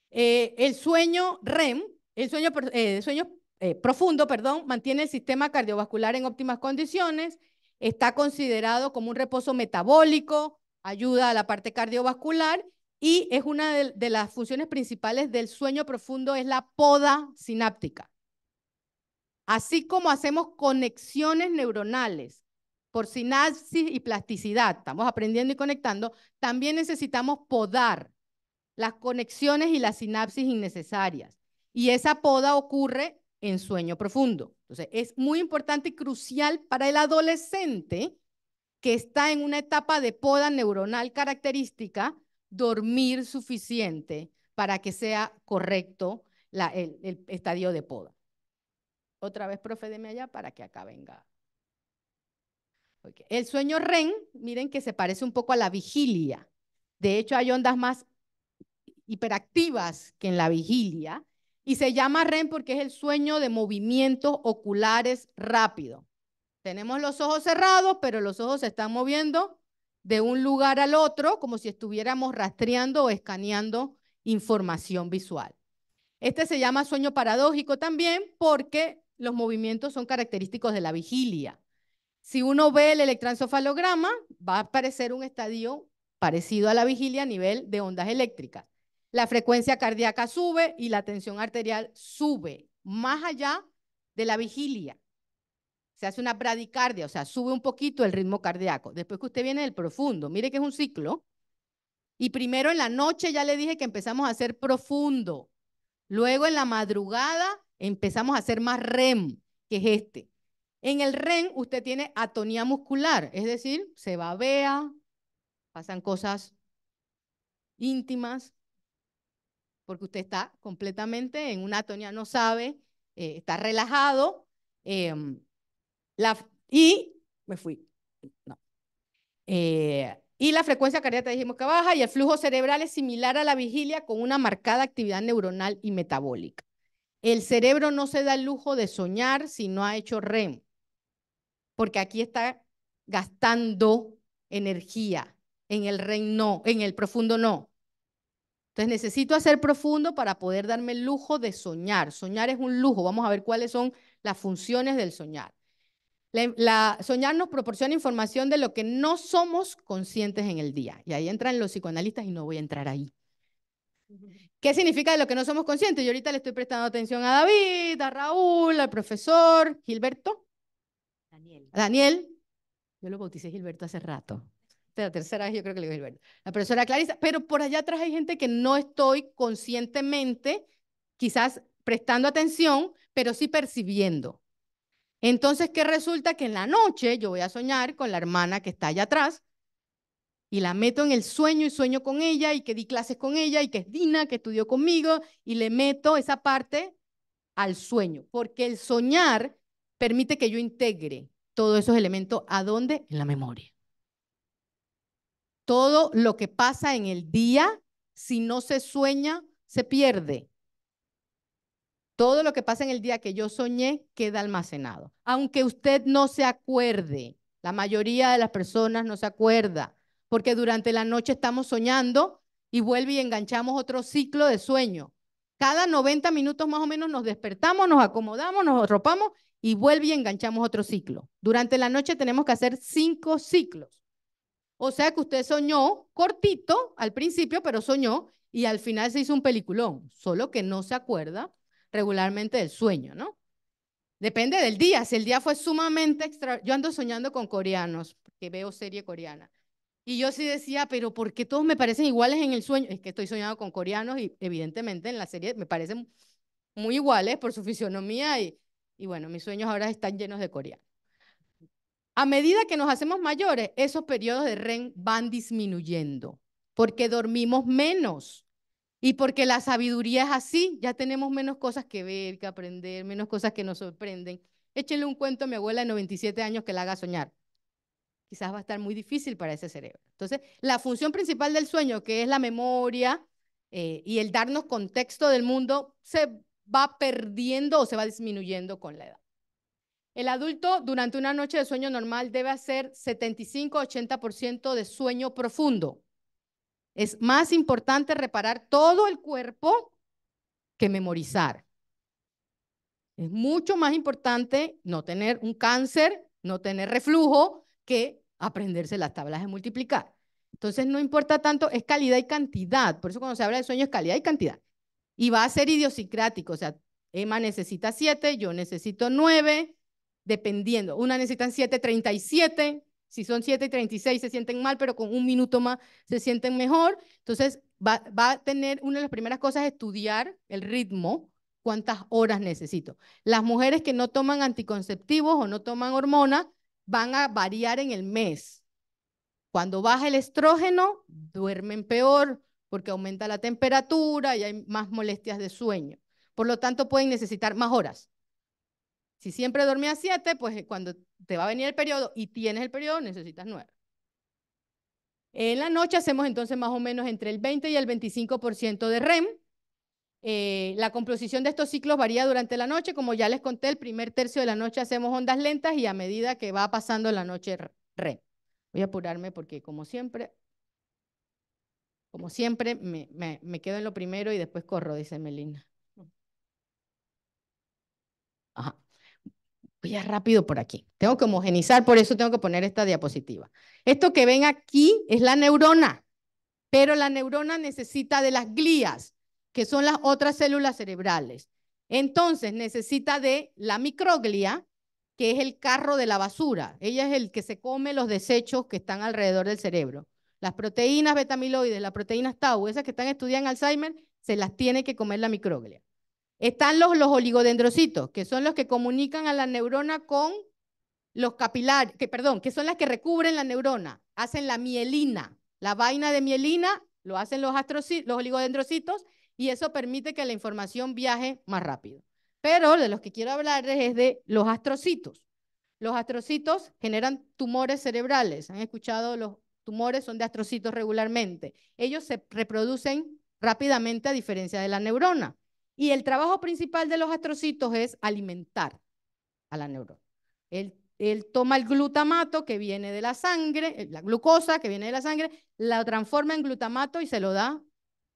Eh, el sueño REM, el sueño, eh, sueño eh, profundo, perdón, mantiene el sistema cardiovascular en óptimas condiciones, está considerado como un reposo metabólico, ayuda a la parte cardiovascular y es una de, las funciones principales del sueño profundo, es la poda sináptica. Así como hacemos conexiones neuronales por sinapsis y plasticidad, estamos aprendiendo y conectando, también necesitamos podar las conexiones y las sinapsis innecesarias. Y esa poda ocurre en sueño profundo. Entonces, es muy importante y crucial para el adolescente que está en una etapa de poda neuronal característica dormir suficiente para que sea correcto el, estadio de poda. Otra vez, profe, deme allá para que acá venga. El sueño REN, miren que se parece un poco a la vigilia. De hecho, hay ondas más hiperactivas que en la vigilia. Y se llama REN porque es el sueño de movimientos oculares rápido. Tenemos los ojos cerrados, pero los ojos se están moviendo de un lugar al otro como si estuviéramos rastreando o escaneando información visual. Este se llama sueño paradójico también porque los movimientos son característicos de la vigilia. Si uno ve el electroencefalograma, va a aparecer un estadio parecido a la vigilia a nivel de ondas eléctricas. La frecuencia cardíaca sube y la tensión arterial sube, más allá de la vigilia se hace una bradicardia, o sea, sube un poquito el ritmo cardíaco. Después que usted viene del profundo, mire que es un ciclo. Y primero en la noche ya le dije que empezamos a hacer profundo. Luego en la madrugada empezamos a hacer más REM, que es este. En el REM usted tiene atonía muscular, es decir, se babea, pasan cosas íntimas, porque usted está completamente en una atonía, no sabe, eh, está relajado. Em, y me fui. Eh, y la frecuencia cardíaca dijimos que baja y el flujo cerebral es similar a la vigilia con una marcada actividad neuronal y metabólica. El cerebro no se da el lujo de soñar si no ha hecho REM, porque aquí está gastando energía. En el REM no, en el profundo no. Entonces necesito hacer profundo para poder darme el lujo de soñar. Soñar es un lujo. Vamos a ver cuáles son las funciones del soñar. La, soñar nos proporciona información de lo que no somos conscientes en el día. Y ahí entran los psicoanalistas y no voy a entrar ahí. ¿Qué significa de lo que no somos conscientes? Yo ahorita le estoy prestando atención a David, a Raúl, al profesor Gilberto. Daniel. Daniel. Yo lo bauticé Gilberto hace rato. Esta la tercera vez yo creo que le digo Gilberto. La profesora Clarisa. Pero por allá atrás hay gente que no estoy conscientemente, quizás prestando atención, pero sí percibiendo. Entonces, ¿qué resulta? Que en la noche yo voy a soñar con la hermana que está allá atrás y la meto en el sueño y sueño con ella y que di clases con ella y que es Dina, que estudió conmigo y le meto esa parte al sueño, porque el soñar permite que yo integre todos esos elementos a dónde? En la memoria. Todo lo que pasa en el día, si no se sueña, se pierde. Todo lo que pasa en el día que yo soñé queda almacenado. Aunque usted no se acuerde, la mayoría de las personas no se acuerda, porque durante la noche estamos soñando y vuelve y enganchamos otro ciclo de sueño. Cada 90 minutos más o menos nos despertamos, nos acomodamos, nos arropamos y vuelve y enganchamos otro ciclo. Durante la noche tenemos que hacer cinco ciclos. O sea que usted soñó cortito al principio, pero soñó y al final se hizo un peliculón, solo que no se acuerda regularmente del sueño, ¿no? Depende del día. Si el día fue sumamente extra, yo ando soñando con coreanos, que veo serie coreana. Y yo sí decía, pero ¿por qué todos me parecen iguales en el sueño? Es que estoy soñando con coreanos y evidentemente en la serie me parecen muy iguales por su fisionomía y, y bueno, mis sueños ahora están llenos de coreanos. A medida que nos hacemos mayores, esos periodos de REM van disminuyendo porque dormimos menos. Y porque la sabiduría es así, ya tenemos menos cosas que ver, que aprender, menos cosas que nos sorprenden. Échenle un cuento a mi abuela de 97 años que la haga soñar. Quizás va a estar muy difícil para ese cerebro. Entonces, la función principal del sueño, que es la memoria eh, y el darnos contexto del mundo, se va perdiendo o se va disminuyendo con la edad. El adulto durante una noche de sueño normal debe hacer 75-80% de sueño profundo. Es más importante reparar todo el cuerpo que memorizar. Es mucho más importante no tener un cáncer, no tener reflujo, que aprenderse las tablas de multiplicar. Entonces no importa tanto, es calidad y cantidad. Por eso cuando se habla de sueño es calidad y cantidad. Y va a ser idiosincrático, o sea, Emma necesita siete, yo necesito nueve, dependiendo. Una necesita siete, treinta y siete. Si son 7 y 36 se sienten mal, pero con un minuto más se sienten mejor. Entonces va, a tener, una de las primeras cosas estudiar el ritmo, cuántas horas necesito. Las mujeres que no toman anticonceptivos o no toman hormonas van a variar en el mes. Cuando baja el estrógeno, duermen peor porque aumenta la temperatura y hay más molestias de sueño. Por lo tanto, pueden necesitar más horas. Si siempre a siete, pues eh, cuando te va a venir el periodo y tienes el periodo, necesitas nueve. En la noche hacemos entonces más o menos entre el 20 y el 25% de REM. Eh, la composición de estos ciclos varía durante la noche. Como ya les conté, el primer tercio de la noche hacemos ondas lentas y a medida que va pasando la noche REM. Voy a apurarme porque como siempre, como siempre, me, me, me quedo en lo primero y después corro, dice Melina. Ajá voy a rápido por aquí. Tengo que homogenizar, por eso tengo que poner esta diapositiva. Esto que ven aquí es la neurona, pero la neurona necesita de las glías, que son las otras células cerebrales. Entonces necesita de la microglia, que es el carro de la basura. Ella es el que se come los desechos que están alrededor del cerebro. Las proteínas betamiloides, las proteínas tau, esas que están estudiando en Alzheimer, se las tiene que comer la microglia. Están los, oligodendrocitos, que son los que comunican a la neurona con los capilares, que, perdón, que son las que recubren la neurona, hacen la mielina, la vaina de mielina, lo hacen los, los oligodendrocitos y eso permite que la información viaje más rápido. Pero de los que quiero hablarles es de los astrocitos. Los astrocitos generan tumores cerebrales. ¿Han escuchado? Los tumores son de astrocitos regularmente. Ellos se reproducen rápidamente a diferencia de la neurona. Y el trabajo principal de los astrocitos es alimentar a la neurona. Él, toma el glutamato que viene de la sangre, eh, la glucosa que viene de la sangre, la transforma en glutamato y se lo da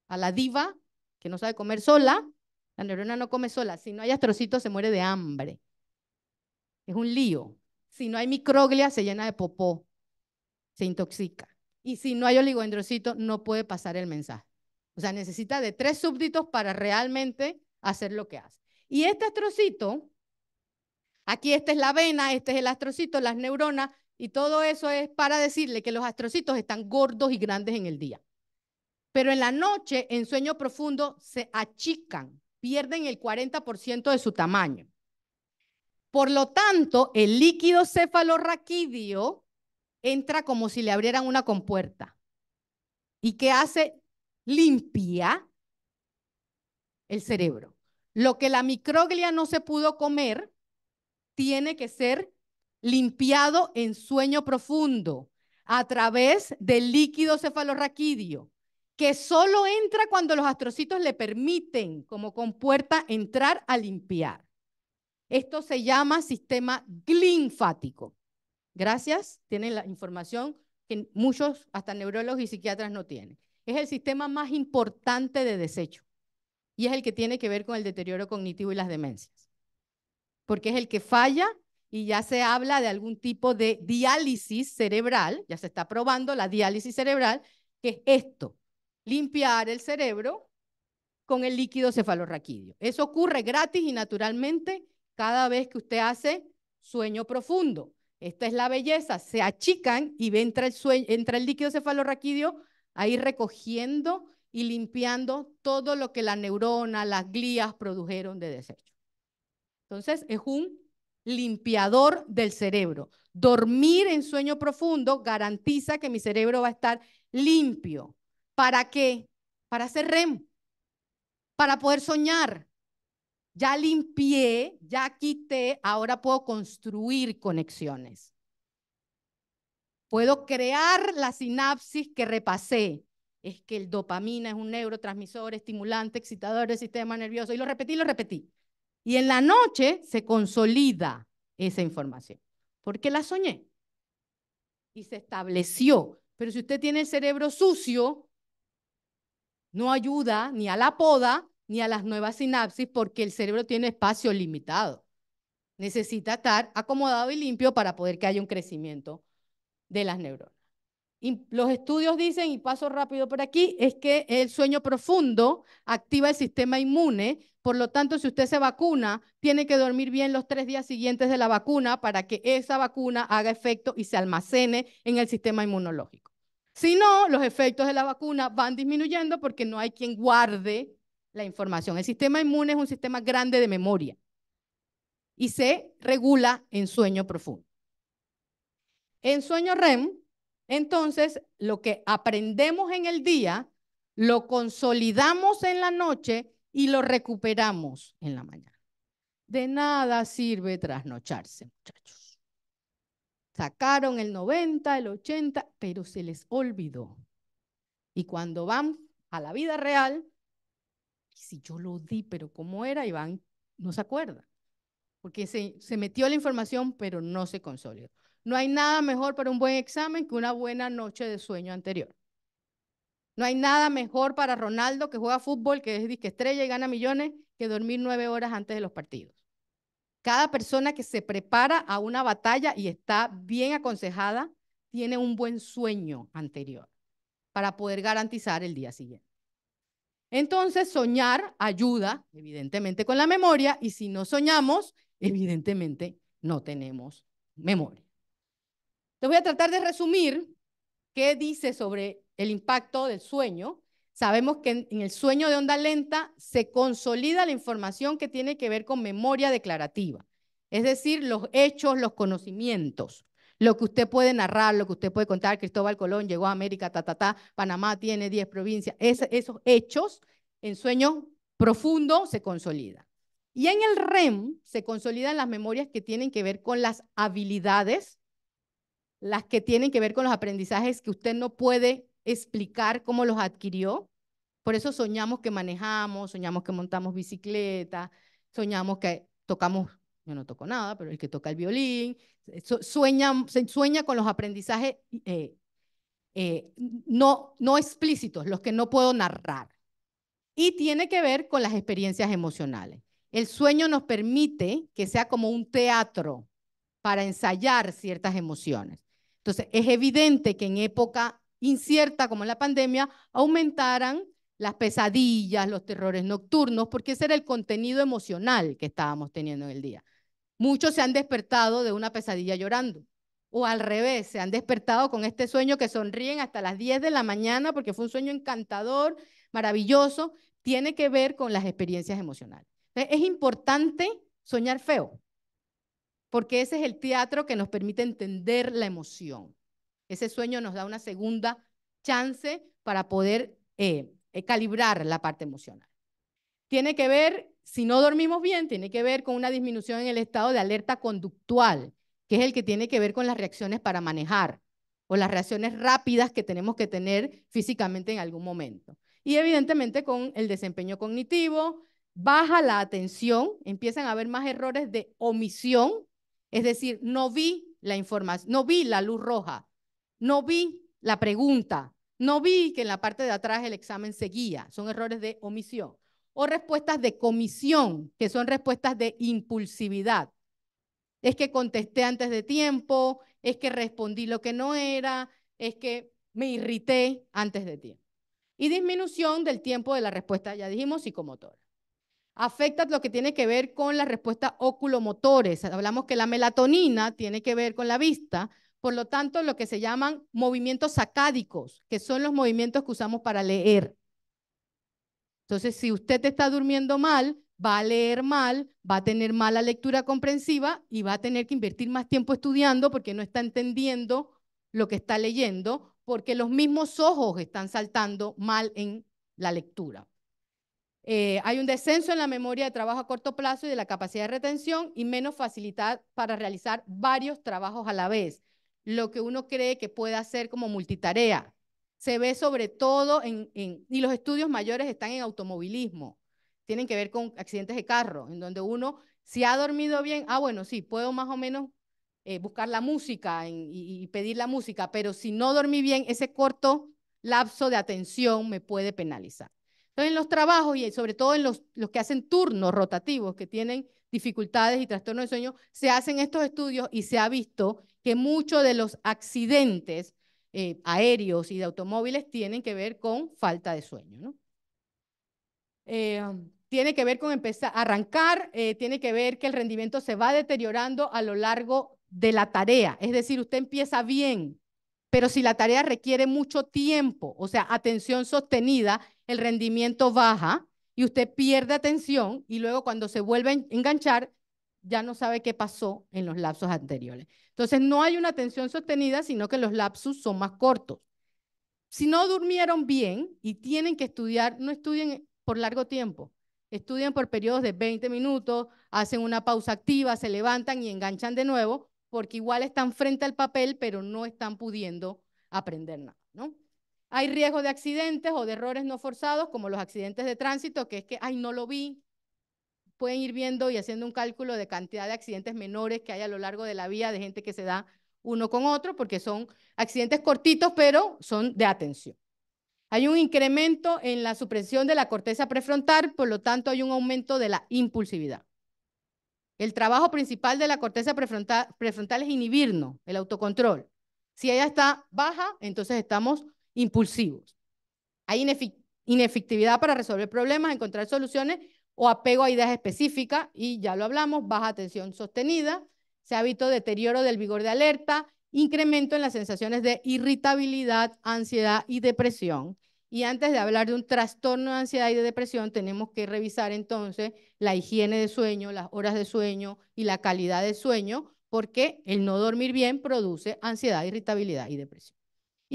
a la diva que no sabe comer sola. La neurona no come sola. Si no hay astrocitos, se muere de hambre. Es un lío. Si no hay microglia, se llena de popó, se intoxica. Y si no hay oligodendrocito, no puede pasar el mensaje. O sea, necesita de tres súbditos para realmente hacer lo que hace. Y este astrocito, aquí esta es la vena, este es el astrocito, las neuronas, y todo eso es para decirle que los astrocitos están gordos y grandes en el día. Pero en la noche, en sueño profundo, se achican, pierden el 40% de su tamaño. Por lo tanto, el líquido cefalorraquídeo entra como si le abrieran una compuerta. ¿Y qué hace? limpia el cerebro. Lo que la microglia no se pudo comer tiene que ser limpiado en sueño profundo a través del líquido cefalorraquídeo, que solo entra cuando los astrocitos le permiten, como compuerta, entrar a limpiar. Esto se llama sistema linfático. Gracias, tienen la información que muchos, hasta neurólogos y psiquiatras, no tienen es el sistema más importante de desecho y es el que tiene que ver con el deterioro cognitivo y las demencias, porque es el que falla y ya se habla de algún tipo de diálisis cerebral, ya se está probando la diálisis cerebral, que es esto, limpiar el cerebro con el líquido cefalorraquídeo. Eso ocurre gratis y naturalmente cada vez que usted hace sueño profundo. Esta es la belleza, se achican y entra el, sueño, entra el líquido cefalorraquídeo Ahí recogiendo y limpiando todo lo que la neurona, las glías produjeron de desecho. Entonces, es un limpiador del cerebro. Dormir en sueño profundo garantiza que mi cerebro va a estar limpio. ¿Para qué? Para hacer REM, para poder soñar. Ya limpié, ya quité, ahora puedo construir conexiones. Puedo crear la sinapsis que repasé. Es que el dopamina es un neurotransmisor estimulante, excitador del sistema nervioso. Y lo repetí, lo repetí. Y en la noche se consolida esa información, porque la soñé y se estableció. Pero si usted tiene el cerebro sucio, no ayuda ni a la poda ni a las nuevas sinapsis porque el cerebro tiene espacio limitado. Necesita estar acomodado y limpio para poder que haya un crecimiento de las neuronas. los estudios dicen, y paso rápido por aquí, es que el sueño profundo activa el sistema inmune, por lo tanto, si usted se vacuna, tiene que dormir bien los tres días siguientes de la vacuna para que esa vacuna haga efecto y se almacene en el sistema inmunológico. Si no, los efectos de la vacuna van disminuyendo porque no hay quien guarde la información. El sistema inmune es un sistema grande de memoria y se regula en sueño profundo. En sueño REM, entonces, lo que aprendemos en el día, lo consolidamos en la noche y lo recuperamos en la mañana. De nada sirve trasnocharse, muchachos. Sacaron el 90, el 80, pero se les olvidó. Y cuando van a la vida real, si yo lo di, pero ¿cómo era? Iván, no se acuerda. Porque se, se metió la información, pero no se consolidó. No hay nada mejor para un buen examen que una buena noche de sueño anterior. No hay nada mejor para Ronaldo que juega fútbol, que es disque estrella y gana millones, que dormir nueve horas antes de los partidos. Cada persona que se prepara a una batalla y está bien aconsejada, tiene un buen sueño anterior para poder garantizar el día siguiente. Entonces, soñar ayuda, evidentemente, con la memoria, y si no soñamos, evidentemente, no tenemos memoria. Les voy a tratar de resumir qué dice sobre el impacto del sueño. Sabemos que en, el sueño de onda lenta se consolida la información que tiene que ver con memoria declarativa, es decir, los hechos, los conocimientos lo que usted puede narrar, lo que usted puede contar, Cristóbal Colón llegó a América, ta, Panamá tiene 10 provincias, esos hechos en sueño profundo se consolida. Y en el REM se consolidan las memorias que tienen que ver con las habilidades, las que tienen que ver con los aprendizajes que usted no puede explicar cómo los adquirió. Por eso soñamos que manejamos, soñamos que montamos bicicleta, soñamos que tocamos, yo no toco nada, pero el que toca el violín, eh, sueña, sueña con los aprendizajes eh, eh, no, no explícitos, los que no puedo narrar. Y tiene que ver con las experiencias emocionales. El sueño nos permite que sea como un teatro para ensayar ciertas emociones. Entonces, es evidente que en época incierta como la pandemia aumentaran las pesadillas, los terrores nocturnos, porque ese era el contenido emocional que estábamos teniendo en el día. Muchos se han despertado de una pesadilla llorando, o al revés, se han despertado con este sueño que sonríen hasta las 10 de la mañana porque fue un sueño encantador, maravilloso, tiene que ver con las experiencias emocionales. Es importante soñar feo, porque ese es el teatro que nos permite entender la emoción. Ese sueño nos da una segunda chance para poder eh, eh, calibrar la parte emocional. Tiene que ver, si no dormimos bien, tiene que ver con una disminución en el estado de alerta conductual, que es el que tiene que ver con las reacciones para manejar o las reacciones rápidas que tenemos que tener físicamente en algún momento. Y evidentemente con el desempeño cognitivo, baja la atención, empiezan a haber más errores de omisión es decir, no vi la información, no vi la luz roja, no vi la pregunta, no vi que en la parte de atrás el examen seguía. Son errores de omisión. O respuestas de comisión, que son respuestas de impulsividad. Es que contesté antes de tiempo, es que respondí lo que no era, es que me irrité antes de tiempo. Y disminución del tiempo de la respuesta, ya dijimos, psicomotor afecta lo que tiene que ver con la respuesta oculomotores. Hablamos que la melatonina tiene que ver con la vista, por lo tanto, lo que se llaman movimientos sacádicos, que son los movimientos que usamos para leer. Entonces, si usted está durmiendo mal, va a leer mal, va a tener mala lectura comprensiva y va a tener que invertir más tiempo estudiando porque no está entendiendo lo que está leyendo, porque los mismos ojos están saltando mal en la lectura. Eh, hay un descenso en la memoria de trabajo a corto plazo y de la capacidad de retención y menos facilidad para realizar varios trabajos a la vez, lo que uno cree que puede hacer como multitarea. Se ve sobre todo en, y los estudios mayores están en automovilismo, tienen que ver con accidentes de carro, en donde uno, si ha dormido bien, ah, bueno, sí, puedo más o menos eh, buscar la música y pedir la música, pero si no dormí bien, ese corto lapso de atención me puede penalizar. Entonces, en los trabajos y sobre todo en los, los que hacen turnos rotativos, que tienen dificultades y trastornos de sueño, se hacen estos estudios y se ha visto que muchos de los accidentes eh, aéreos y de automóviles tienen que ver con falta de sueño. ¿no? Eh, tiene que ver con empezar arrancar, eh, tiene que ver que el rendimiento se va deteriorando a lo largo de la tarea. Es decir, usted empieza bien, pero si la tarea requiere mucho tiempo, o sea, atención sostenida, el rendimiento baja y usted pierde atención y luego cuando se vuelve a enganchar, ya no sabe qué pasó en los lapsos anteriores. Entonces, no hay una atención sostenida, sino que los lapsos son más cortos. Si no durmieron bien y tienen que estudiar, no estudien por largo tiempo. Estudian por periodos de 20 minutos, hacen una pausa activa, se levantan y enganchan de nuevo, porque igual están frente al papel, pero no están pudiendo aprender nada, ¿no? Hay riesgo de accidentes o de errores no forzados, como los accidentes de tránsito, que es que, ay, no lo vi. Pueden ir viendo y haciendo un cálculo de cantidad de accidentes menores que hay a lo largo de la vía de gente que se da uno con otro, porque son accidentes cortitos, pero son de atención. Hay un incremento en la supresión de la corteza prefrontal, por lo tanto hay un aumento de la impulsividad. El trabajo principal de la corteza prefrontal, prefrontal es inhibirnos, el autocontrol. Si ella está baja, entonces estamos impulsivos. Hay inefectividad para resolver problemas, encontrar soluciones o apego a ideas específicas, y ya lo hablamos, baja atención sostenida, se ha visto deterioro del vigor de alerta, incremento en las sensaciones de irritabilidad, ansiedad y depresión. Y antes de hablar de un trastorno de ansiedad y de depresión, tenemos que revisar entonces la higiene de sueño, las horas de sueño y la calidad de sueño, porque el no dormir bien produce ansiedad, irritabilidad y depresión.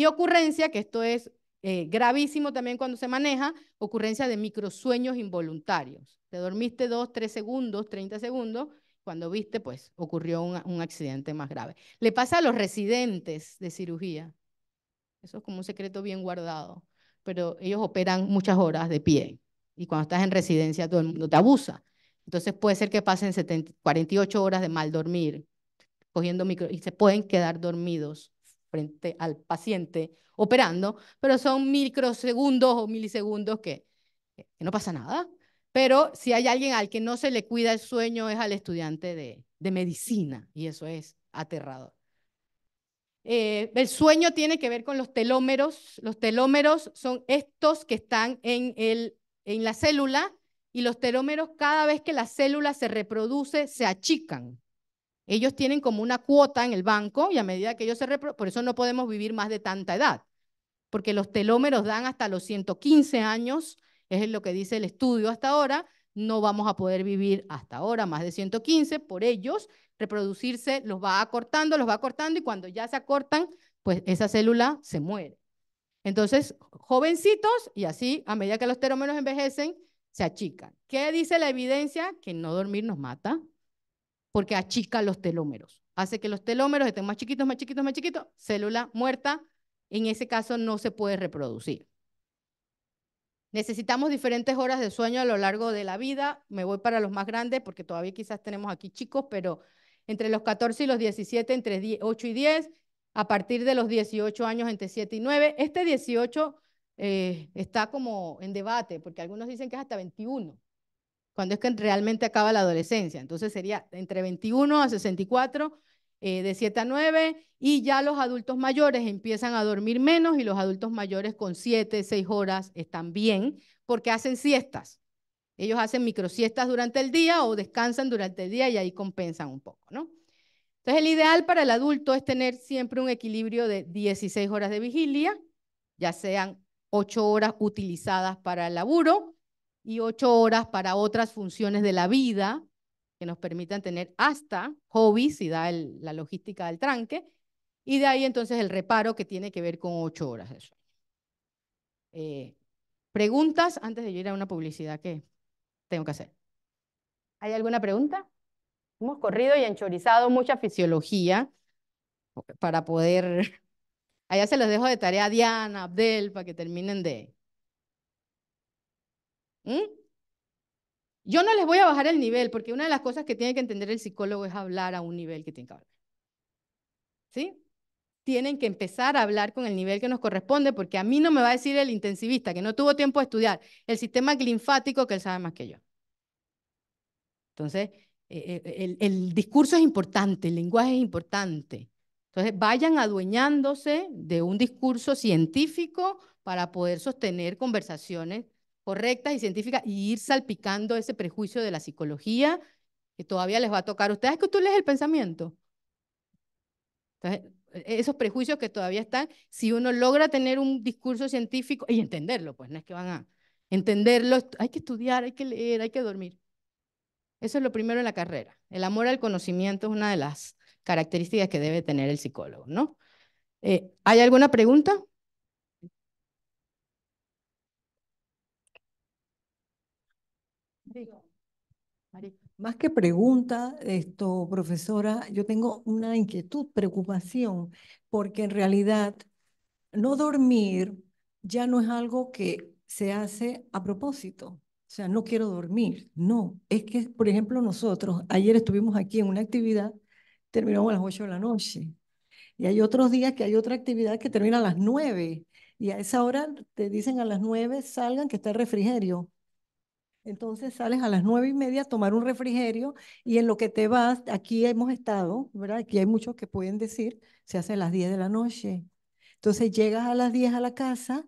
Y ocurrencia, que esto es eh, gravísimo también cuando se maneja, ocurrencia de microsueños involuntarios. Te dormiste dos, tres segundos, 30 segundos, cuando viste, pues ocurrió un, accidente más grave. Le pasa a los residentes de cirugía. Eso es como un secreto bien guardado, pero ellos operan muchas horas de pie y cuando estás en residencia todo el mundo te abusa. Entonces puede ser que pasen 48 horas de mal dormir, cogiendo micro, y se pueden quedar dormidos frente al paciente operando, pero son microsegundos o milisegundos que, no pasa nada. Pero si hay alguien al que no se le cuida el sueño es al estudiante de, medicina y eso es aterrador. Eh, el sueño tiene que ver con los telómeros. Los telómeros son estos que están en la célula y los telómeros cada vez que la célula se reproduce se achican. Ellos tienen como una cuota en el banco y a medida que ellos se reproducen, por eso no podemos vivir más de tanta edad, porque los telómeros dan hasta los 115 años, es lo que dice el estudio hasta ahora, no vamos a poder vivir hasta ahora más de 115, por ellos reproducirse los va acortando, los va acortando y cuando ya se acortan, pues esa célula se muere. Entonces, jovencitos y así a medida que los telómeros envejecen, se achican. ¿Qué dice la evidencia? Que no dormir nos mata porque achica los telómeros. Hace que los telómeros estén más chiquitos, más chiquitos, más chiquitos. Célula muerta, en ese caso no se puede reproducir. Necesitamos diferentes horas de sueño a lo largo de la vida. Me voy para los más grandes porque todavía quizás tenemos aquí chicos, pero entre los 14 y los 17, entre 8 y 10, a partir de los 18 años, entre 7 y 9. Este 18 eh, está como en debate porque algunos dicen que es hasta 21 cuando es que realmente acaba la adolescencia. Entonces sería entre 21 a 64, eh, de 7 a 9, y ya los adultos mayores empiezan a dormir menos y los adultos mayores con 7, 6 horas están bien porque hacen siestas. Ellos hacen microsiestas durante el día o descansan durante el día y ahí compensan un poco, ¿no? Entonces el ideal para el adulto es tener siempre un equilibrio de 16 horas de vigilia, ya sean 8 horas utilizadas para el laburo, y ocho horas para otras funciones de la vida que nos permitan tener hasta hobbies y da la logística del tranque. Y de ahí entonces el reparo que tiene que ver con ocho horas eh, preguntas antes de ir a una publicidad que tengo que hacer. ¿Hay alguna pregunta? Hemos corrido y anchorizado mucha fisiología para poder... Allá se los dejo de tarea a Diana, Abdel, para que terminen de, ¿Mm? Yo no les voy a bajar el nivel, porque una de las cosas que tiene que entender el psicólogo es hablar a un nivel que tiene que hablar. ¿Sí? Tienen que empezar a hablar con el nivel que nos corresponde, porque a mí no me va a decir el intensivista que no tuvo tiempo de estudiar el sistema linfático que él sabe más que yo. Entonces, eh, eh, eh, el, el discurso es importante, el lenguaje es importante. Entonces, vayan adueñándose de un discurso científico para poder sostener conversaciones correctas y científicas y ir salpicando ese prejuicio de la psicología que todavía les va a tocar. ¿Ustedes que tú lees el pensamiento? Entonces, e-, esos prejuicios que todavía están, si uno logra tener un discurso científico y entenderlo, pues no es que van a entenderlo, hay que estudiar, hay que leer, hay que dormir. Eso es lo primero en la carrera. El amor al conocimiento es una de las características que debe tener el psicólogo, ¿no? Eh, ¿Hay alguna pregunta? Más que pregunta, esto, profesora, yo tengo una inquietud, preocupación, porque en realidad no dormir ya no es algo que se hace a propósito. O sea, no quiero dormir. No, es que, por ejemplo, nosotros ayer estuvimos aquí en una actividad, terminamos a las 8 de la noche. Y hay otros días que hay otra actividad que termina a las 9. Y a esa hora te dicen a las 9 salgan que está el refrigerio. Entonces sales a las nueve y media a tomar un refrigerio y en lo que te vas, aquí hemos estado, ¿verdad? Aquí hay muchos que pueden decir, se hace a las diez de la noche. Entonces llegas a las diez a la casa,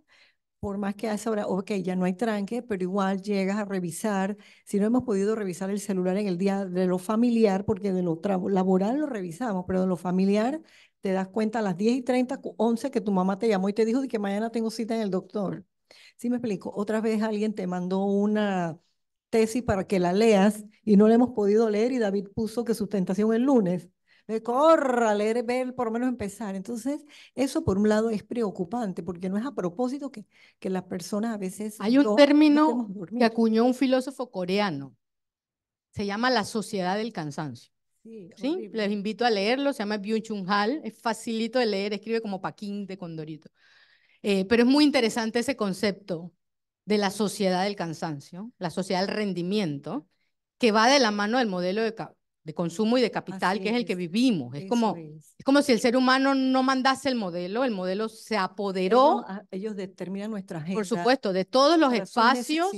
por más que a esa hora, ok, ya no hay tranque, pero igual llegas a revisar, si no hemos podido revisar el celular en el día de lo familiar, porque de lo laboral lo revisamos, pero de lo familiar te das cuenta a las diez y treinta, once, que tu mamá te llamó y te dijo que mañana tengo cita en el doctor. Sí, me explico. Otra vez alguien te mandó una, tesis para que la leas y no la hemos podido leer y David puso que su sustentación el lunes. Le corra, leer, ver, por lo menos empezar. Entonces, eso por un lado es preocupante porque no es a propósito que, las personas a veces... Hay un término que acuñó un filósofo coreano. Se llama la sociedad del cansancio. Sí, Les invito a leerlo, se llama Byung-Chun Hal, es facilito de leer, escribe como Paquín de Condorito. Eh, pero es muy interesante ese concepto de la sociedad del cansancio, la sociedad del rendimiento, que va de la mano del modelo de, consumo y de capital, que es, el que vivimos. Es como, es. como si el ser humano no mandase el modelo, el modelo se apoderó. Ellos, ah, determinan nuestra agenda. Por supuesto, de todos los espacios.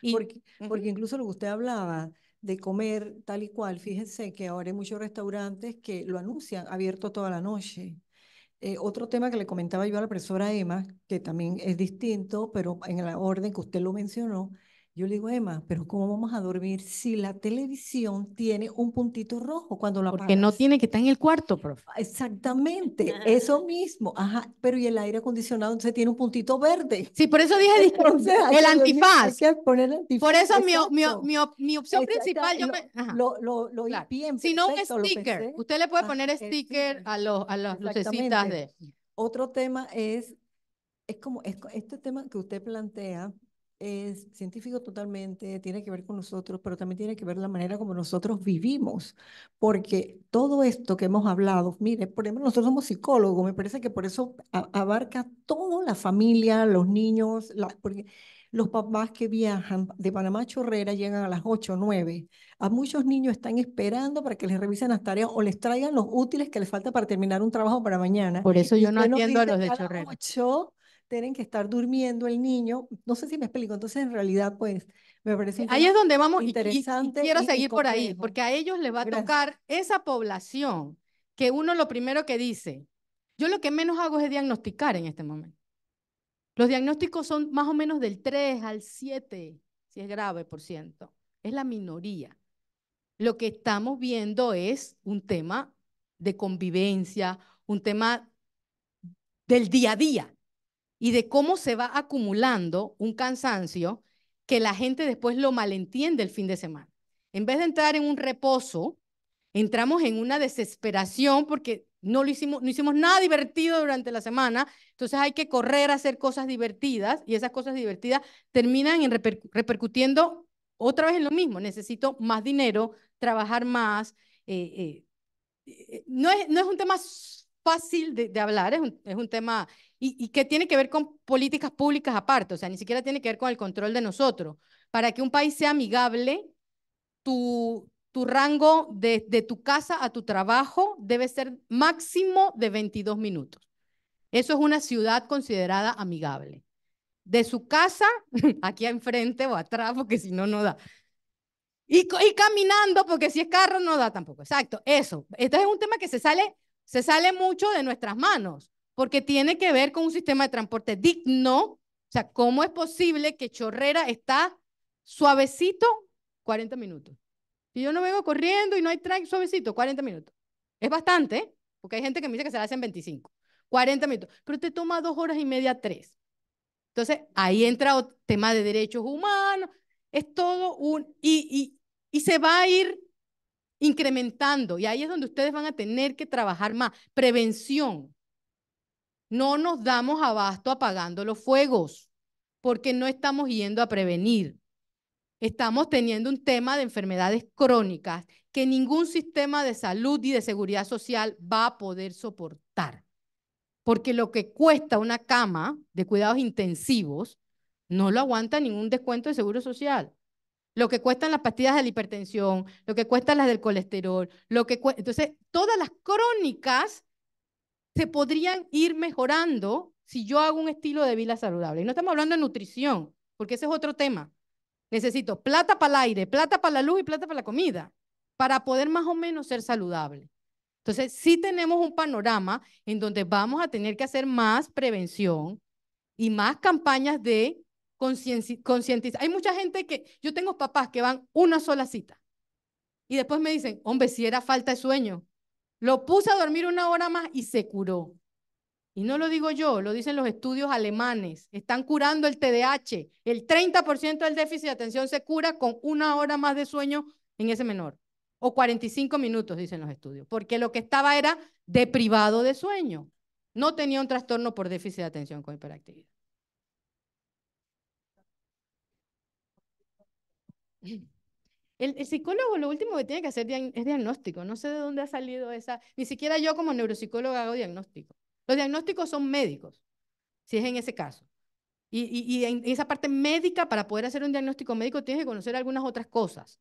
Y, porque, porque incluso lo que usted hablaba, de comer tal y cual. Fíjense que ahora hay muchos restaurantes que lo anuncian abierto toda la noche. Eh, otro tema que le comentaba yo a la profesora Emma, que también es distinto, pero en la orden que usted lo mencionó, yo le digo, Emma, pero ¿cómo vamos a dormir si la televisión tiene un puntito rojo cuando la Porque no tiene que estar en el cuarto, profe. Exactamente, eso ah. mismo. Ajá, pero y el aire acondicionado se tiene un puntito verde. Sí, por eso dije el antifaz. poner Por eso mi, mi, opción principal, yo me... Lo, lo, lo Si no, un sticker. Usted le puede ah, poner sticker, a, los, a las lucecitas de... Otro tema es, es como, este tema que usted plantea es científico totalmente, tiene que ver con nosotros, pero también tiene que ver la manera como nosotros vivimos, porque todo esto que hemos hablado, mire, por ejemplo, nosotros somos psicólogos, me parece que por eso abarca toda la familia, los niños, porque los papás que viajan de Panamá a Chorrera llegan a las 8 o 9. A muchos niños están esperando para que les revisen las tareas o les traigan los útiles que les falta para terminar un trabajo para mañana. Por eso yo no atiendo a los de Chorrera tienen que estar durmiendo el niño. No sé si me explico. Entonces, en realidad, pues, me parece Ahí es donde vamos interesante. Y, quiero seguir por ahí, porque a ellos les va a tocar esa población que uno lo primero que dice, yo lo que menos hago es diagnosticar en este momento. Los diagnósticos son más o menos del 3 al 7, si es grave, por ciento. Es la minoría. Lo que estamos viendo es un tema de convivencia, un tema del día a día y de cómo se va acumulando un cansancio que la gente después lo malentiende el fin de semana. En vez de entrar en un reposo, entramos en una desesperación porque no lo hicimos, no hicimos nada divertido durante la semana, entonces hay que correr a hacer cosas divertidas y esas cosas divertidas terminan en repercutiendo otra vez en lo mismo, necesito más dinero, trabajar más. Eh, eh, eh, no, es, no es un tema fácil de, hablar, es un, es un tema, y, y, que tiene que ver con políticas públicas aparte, o sea, ni siquiera tiene que ver con el control de nosotros. Para que un país sea amigable, tu, tu rango de, tu casa a tu trabajo debe ser máximo de 22 minutos. Eso es una ciudad considerada amigable. De su casa, aquí enfrente o atrás, porque si no, no da. Y, y, caminando, porque si es carro no da tampoco. Exacto, eso. Entonces es un tema que se sale se sale mucho de nuestras manos porque tiene que ver con un sistema de transporte digno. O sea, ¿cómo es posible que Chorrera está suavecito 40 minutos? Y yo no vengo corriendo y no hay track suavecito, 40 minutos. Es bastante, ¿eh? porque hay gente que me dice que se la hacen 25, 40 minutos, pero te toma dos horas y media, tres. Entonces, ahí entra el tema de derechos humanos, es todo un... Y, y se va a ir incrementando. Y ahí es donde ustedes van a tener que trabajar más. Prevención. No nos damos abasto apagando los fuegos porque no estamos yendo a prevenir. Estamos teniendo un tema de enfermedades crónicas que ningún sistema de salud y de seguridad social va a poder soportar. Porque lo que cuesta una cama de cuidados intensivos no lo aguanta ningún descuento de seguro social lo que cuestan las pastillas de la hipertensión, lo que cuestan las del colesterol, lo que entonces todas las crónicas se podrían ir mejorando si yo hago un estilo de vida saludable. Y no estamos hablando de nutrición, porque ese es otro tema. Necesito plata para el aire, plata para la luz y plata para la comida, para poder más o menos ser saludable. Entonces, sí tenemos un panorama en donde vamos a tener que hacer más prevención y más campañas de concientizar. Hay mucha gente que, yo tengo papás que van una sola cita y después me dicen, hombre, si era falta de sueño, lo puse a dormir una hora más y se curó. Y no lo digo yo, lo dicen los estudios alemanes. Están curando el TDAH. El 30% del déficit de atención se cura con una hora más de sueño en ese menor. O 45 minutos, dicen los estudios. Porque lo que estaba era deprivado de sueño. No tenía un trastorno por déficit de atención con hiperactividad. El, psicólogo lo último que tiene que hacer es diagnóstico. No sé de dónde ha salido esa. Ni siquiera yo como neuropsicóloga hago diagnóstico. Los diagnósticos son médicos, si es en ese caso. Y, esa parte médica, para poder hacer un diagnóstico médico, tienes que conocer algunas otras cosas.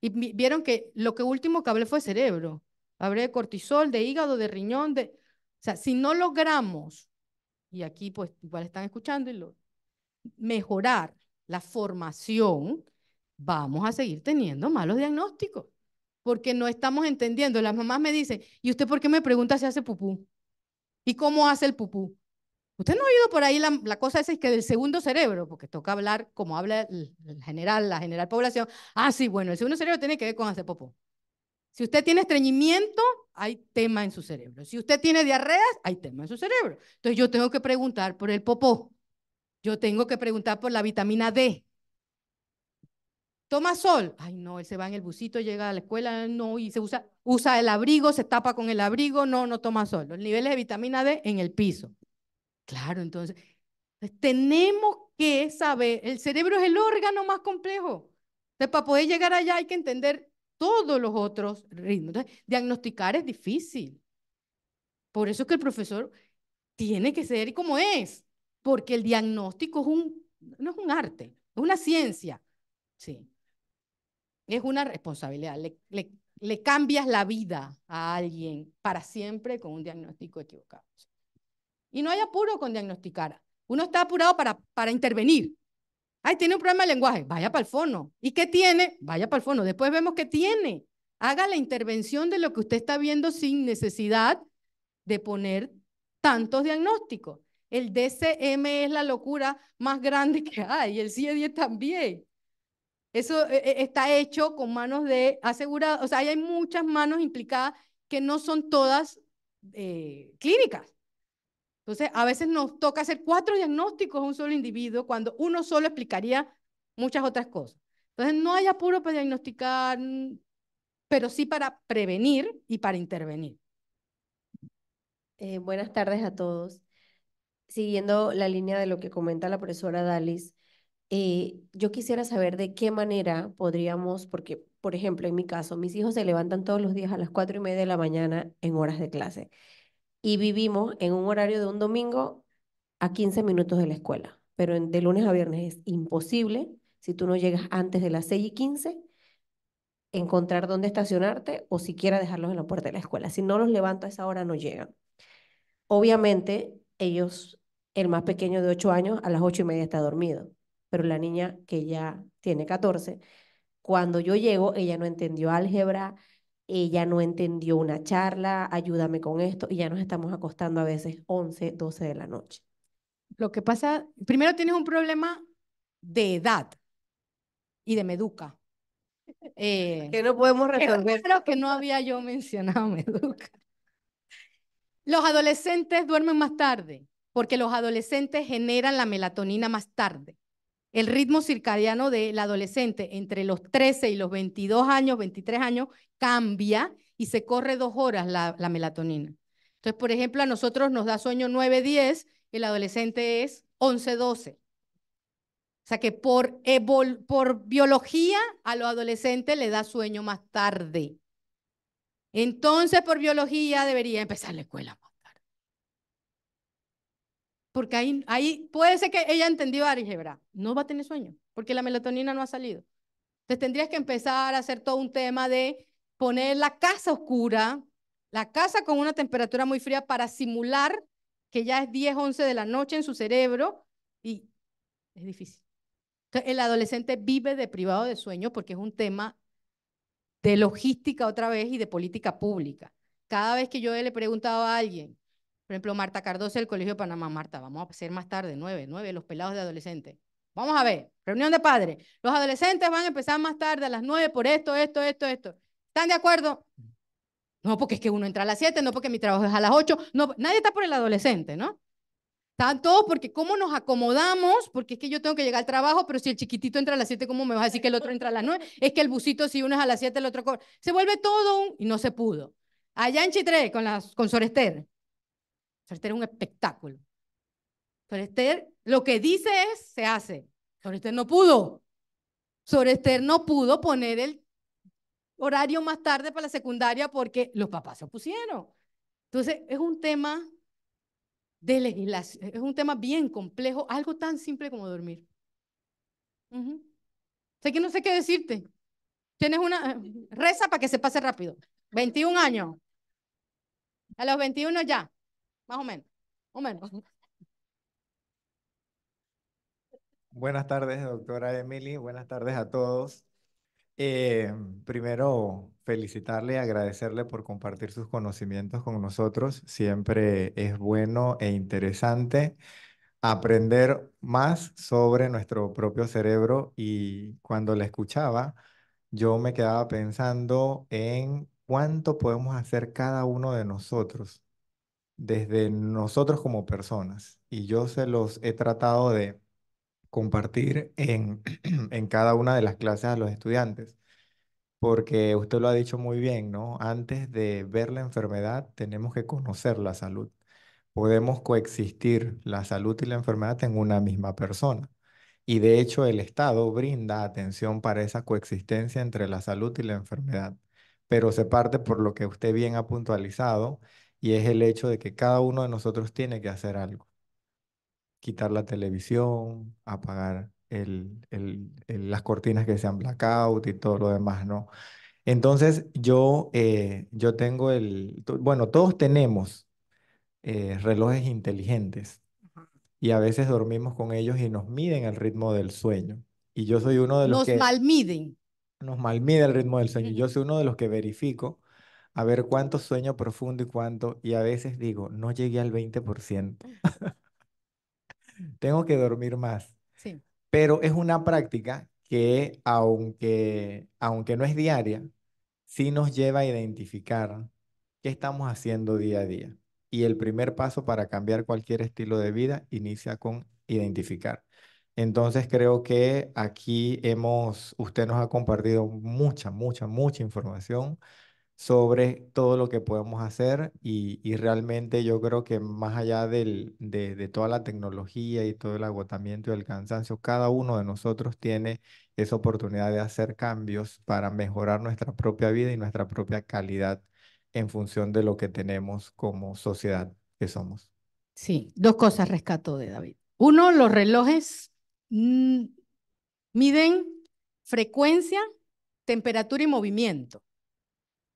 Y vieron que lo que último que hablé fue cerebro. Hablé de cortisol, de hígado, de riñón, de... O sea, si no logramos, y aquí pues igual están escuchando, y mejorar la formación, vamos a seguir teniendo malos diagnósticos, porque no estamos entendiendo. Las mamás me dicen, ¿y usted por qué me pregunta si hace pupú? ¿Y cómo hace el pupú? Usted no ha oído por ahí la, cosa esa es que del segundo cerebro, porque toca hablar como habla general, la general población. Ah, sí, bueno, el segundo cerebro tiene que ver con hacer popó. Si usted tiene estreñimiento, hay tema en su cerebro. Si usted tiene diarreas, hay tema en su cerebro. Entonces yo tengo que preguntar por el popó. Yo tengo que preguntar por la vitamina D toma sol, ay no, él se va en el busito, llega a la escuela, no, y se usa, usa el abrigo, se tapa con el abrigo, no, no toma sol. Los niveles de vitamina D en el piso. Claro, entonces, pues, tenemos que saber, el cerebro es el órgano más complejo. Entonces, para poder llegar allá hay que entender todos los otros ritmos. Entonces, diagnosticar es difícil. Por eso es que el profesor tiene que ser como es, porque el diagnóstico no es un arte, es una ciencia. Sí. Es una responsabilidad. Le, cambias la vida a alguien para siempre con un diagnóstico equivocado. Y no hay apuro con diagnosticar. Uno está apurado para, para intervenir. Ay, tiene un problema de lenguaje, vaya para el fono. ¿Y qué tiene? Vaya para el fono. Después vemos qué tiene. Haga la intervención de lo que usted está viendo sin necesidad de poner tantos diagnósticos. El DCM es la locura más grande que hay, el CIE-10 también. Eso eh, eh, está hecho con manos de asegurados, o sea, hay muchas manos implicadas que no son todas eh, clínicas. Entonces, a veces nos toca hacer cuatro diagnósticos a un solo individuo cuando uno solo explicaría muchas otras cosas. Entonces, no hay apuro para diagnosticar, pero sí para prevenir y para intervenir. buenas tardes a todos. Siguiendo la línea de lo que comenta la profesora Dalis, eh, yo quisiera saber de qué manera podríamos, porque, por ejemplo, en mi caso, mis hijos se levantan todos los días a las cuatro y media de la mañana en horas de clase y vivimos en un horario de un domingo a 15 minutos de la escuela, pero de lunes a viernes es imposible, si tú no llegas antes de las 6 y 15, encontrar dónde estacionarte o siquiera dejarlos en la puerta de la escuela. Si no los levanto a esa hora, no llegan. Obviamente, ellos, el más pequeño de 8 años, a las 8 y media está dormido pero la niña que ya tiene 14, cuando yo llego, ella no entendió álgebra, ella no entendió una charla, ayúdame con esto, y ya nos estamos acostando a veces 11, 12 de la noche. Lo que pasa, primero tienes un problema de edad y de meduca. Eh, que no podemos resolver. Creo que no había yo mencionado meduca. Los adolescentes duermen más tarde, porque los adolescentes generan la melatonina más tarde el ritmo circadiano del adolescente entre los 13 y los 22 años, 23 años, cambia y se corre dos horas la, melatonina. Entonces, por ejemplo, a nosotros nos da sueño 9, 10, el adolescente es 11, 12. O sea que por, por biología a los adolescentes le da sueño más tarde. Entonces, por biología debería empezar la escuela porque ahí, ahí puede ser que ella entendió álgebra, no va a tener sueño, porque la melatonina no ha salido. Entonces tendrías que empezar a hacer todo un tema de poner la casa oscura, la casa con una temperatura muy fría para simular que ya es 10, 11 de la noche en su cerebro y es difícil. Entonces, el adolescente vive de privado de sueño porque es un tema de logística otra vez y de política pública. Cada vez que yo le he preguntado a alguien, por ejemplo, Marta Cardoso el Colegio Panamá. Marta, vamos a hacer más tarde, nueve, nueve, los pelados de adolescentes. Vamos a ver, reunión de padres. Los adolescentes van a empezar más tarde a las nueve por esto, esto, esto, esto. ¿Están de acuerdo? No, porque es que uno entra a las siete, no porque mi trabajo es a las ocho. No, nadie está por el adolescente, ¿no? Están todos porque cómo nos acomodamos, porque es que yo tengo que llegar al trabajo, pero si el chiquitito entra a las siete, ¿cómo me vas a decir que el otro entra a las nueve? Es que el busito, si uno es a las siete, el otro... Se vuelve todo un... Y no se pudo. Allá en Chitré, con, las, con Sorester, Sorester es un espectáculo. Sorester, lo que dice es, se hace. Sobre no pudo. Sobre no pudo poner el horario más tarde para la secundaria porque los papás se opusieron. Entonces, es un tema de legislación, es un tema bien complejo, algo tan simple como dormir. Sé que no sé qué decirte. Tienes una, reza para que se pase rápido. 21 años. A los 21 ya más o menos, Buenas tardes, doctora Emily. Buenas tardes a todos. Eh, primero, felicitarle y agradecerle por compartir sus conocimientos con nosotros. Siempre es bueno e interesante aprender más sobre nuestro propio cerebro y cuando la escuchaba, yo me quedaba pensando en cuánto podemos hacer cada uno de nosotros desde nosotros como personas. Y yo se los he tratado de compartir en, cada una de las clases a los estudiantes, porque usted lo ha dicho muy bien, ¿no? Antes de ver la enfermedad, tenemos que conocer la salud. Podemos coexistir la salud y la enfermedad en una misma persona. Y de hecho el Estado brinda atención para esa coexistencia entre la salud y la enfermedad. Pero se parte por lo que usted bien ha puntualizado, y es el hecho de que cada uno de nosotros tiene que hacer algo. Quitar la televisión, apagar el, el, las cortinas que sean blackout y todo lo demás, ¿no? Entonces yo, eh, yo tengo el, bueno, todos tenemos eh, relojes inteligentes y a veces dormimos con ellos y nos miden el ritmo del sueño. Y yo soy uno de los que... Nos malmiden. Nos malmide el ritmo del sueño. Yo soy uno de los que verifico a ver cuánto sueño profundo y cuánto, y a veces digo, no llegué al 20%. Mm. Tengo que dormir más. Sí. Pero es una práctica que, aunque, aunque no es diaria, sí nos lleva a identificar qué estamos haciendo día a día. Y el primer paso para cambiar cualquier estilo de vida inicia con identificar. Entonces creo que aquí hemos, usted nos ha compartido mucha, mucha, mucha información sobre todo lo que podemos hacer y, realmente yo creo que más allá de, toda la tecnología y todo el agotamiento y el cansancio, cada uno de nosotros tiene esa oportunidad de hacer cambios para mejorar nuestra propia vida y nuestra propia calidad en función de lo que tenemos como sociedad que somos. Sí, dos cosas rescato de David. Uno, los relojes mm, miden frecuencia, temperatura y movimiento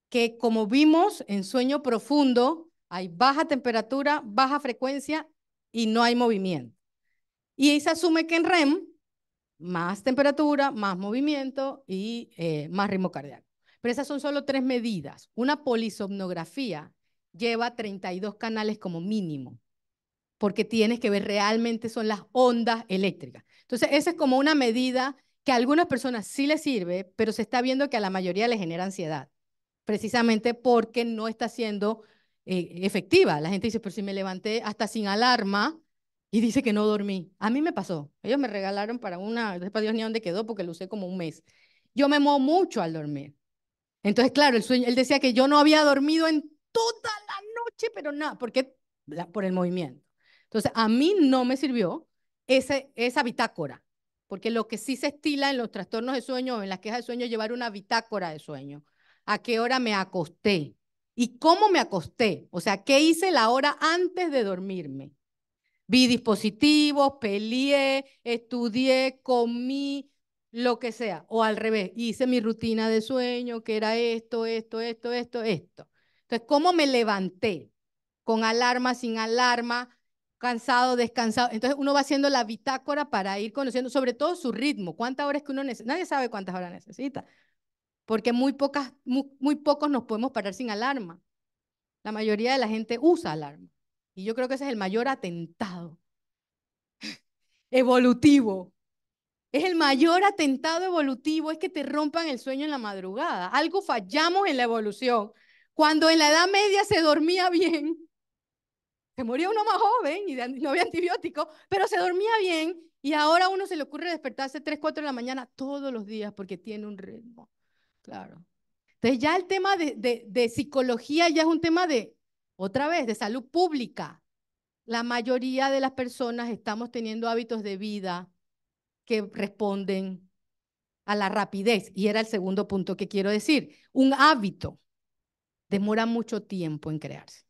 que como vimos en sueño profundo, hay baja temperatura, baja frecuencia y no hay movimiento. Y ahí se asume que en REM, más temperatura, más movimiento y eh, más ritmo cardíaco. Pero esas son solo tres medidas. Una polisomnografía lleva 32 canales como mínimo, porque tienes que ver realmente son las ondas eléctricas. Entonces, esa es como una medida que a algunas personas sí les sirve, pero se está viendo que a la mayoría le genera ansiedad precisamente porque no está siendo eh, efectiva. La gente dice, pero si me levanté hasta sin alarma y dice que no dormí. A mí me pasó. Ellos me regalaron para una, después Dios ni dónde quedó porque lo usé como un mes. Yo me muevo mucho al dormir. Entonces, claro, el sueño, él decía que yo no había dormido en toda la noche, pero nada, porque por el movimiento. Entonces, a mí no me sirvió ese, esa bitácora, porque lo que sí se estila en los trastornos de sueño o en las quejas de sueño es llevar una bitácora de sueño a qué hora me acosté y cómo me acosté. O sea, ¿qué hice la hora antes de dormirme? Vi dispositivos, peleé, estudié, comí, lo que sea. O al revés, hice mi rutina de sueño, que era esto, esto, esto, esto, esto. Entonces, ¿cómo me levanté? Con alarma, sin alarma, cansado, descansado. Entonces uno va haciendo la bitácora para ir conociendo, sobre todo su ritmo, cuántas horas que uno necesita. Nadie sabe cuántas horas necesita, porque muy, pocos nos podemos parar sin alarma. La mayoría de la gente usa alarma. Y yo creo que ese es el mayor atentado evolutivo. Es el mayor atentado evolutivo, es que te rompan el sueño en la madrugada. Algo fallamos en la evolución. Cuando en la Edad Media se dormía bien, se moría uno más joven y no había antibiótico, pero se dormía bien y ahora a uno se le ocurre despertarse 3, 4 de la mañana todos los días porque tiene un ritmo. Claro. Entonces ya el tema de, psicología ya es un tema de, otra vez, de salud pública. La mayoría de las personas estamos teniendo hábitos de vida que responden a la rapidez. Y era el segundo punto que quiero decir. Un hábito demora mucho tiempo en crearse.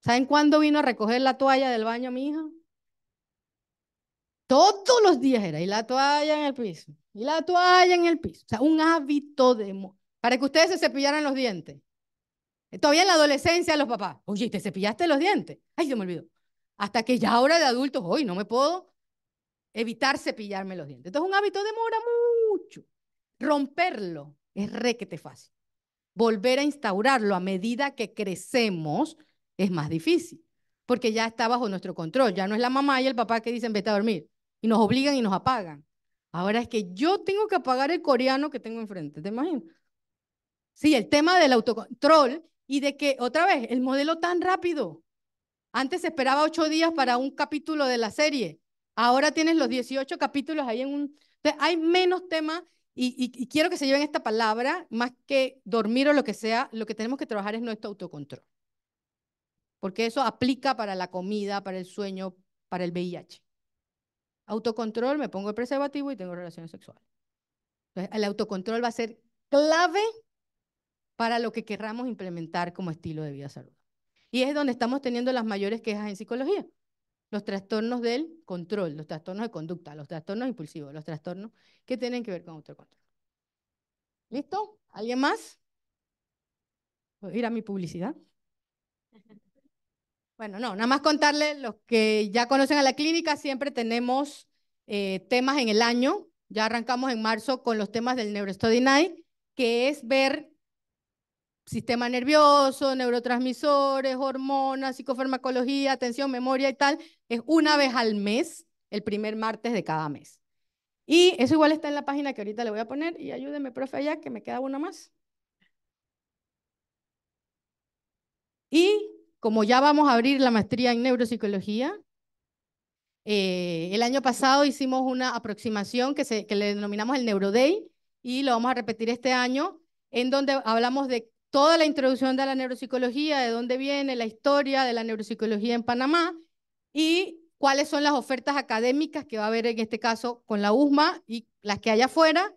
¿Saben cuándo vino a recoger la toalla del baño mi hija? Todos los días era, y la toalla en el piso y la toalla en el piso. O sea, un hábito de... Para que ustedes se cepillaran los dientes. Eh, todavía en la adolescencia los papás, oye, ¿te cepillaste los dientes? Ay, yo me olvido. Hasta que ya ahora de adultos, hoy no me puedo evitar cepillarme los dientes. Entonces un hábito demora mucho. Romperlo es requete fácil. Volver a instaurarlo a medida que crecemos es más difícil, porque ya está bajo nuestro control. Ya no es la mamá y el papá que dicen vete a dormir y nos obligan y nos apagan. Ahora es que yo tengo que apagar el coreano que tengo enfrente, ¿te imaginas? Sí, el tema del autocontrol y de que, otra vez, el modelo tan rápido. Antes se esperaba ocho días para un capítulo de la serie. Ahora tienes los 18 capítulos ahí en un... hay menos temas y, y, quiero que se lleven esta palabra, más que dormir o lo que sea, lo que tenemos que trabajar es nuestro autocontrol. Porque eso aplica para la comida, para el sueño, para el VIH. Autocontrol, me pongo el preservativo y tengo relaciones sexuales. Entonces, el autocontrol va a ser clave para lo que querramos implementar como estilo de vida saludable. Y es donde estamos teniendo las mayores quejas en psicología. Los trastornos del control, los trastornos de conducta, los trastornos impulsivos, los trastornos que tienen que ver con autocontrol. ¿Listo? ¿Alguien más? ¿Puedo ir a mi publicidad? Bueno, no, nada más contarle, los que ya conocen a la clínica, siempre tenemos eh, temas en el año. Ya arrancamos en marzo con los temas del NeuroStudy Night, que es ver sistema nervioso, neurotransmisores, hormonas, psicofarmacología, atención, memoria y tal. Es una vez al mes, el primer martes de cada mes. Y eso igual está en la página que ahorita le voy a poner. Y ayúdeme, profe, allá, que me queda una más. Y como ya vamos a abrir la maestría en neuropsicología, eh, el año pasado hicimos una aproximación que, se, que le denominamos el Neuroday y lo vamos a repetir este año, en donde hablamos de toda la introducción de la neuropsicología, de dónde viene la historia de la neuropsicología en Panamá y cuáles son las ofertas académicas que va a haber en este caso con la USMA y las que hay afuera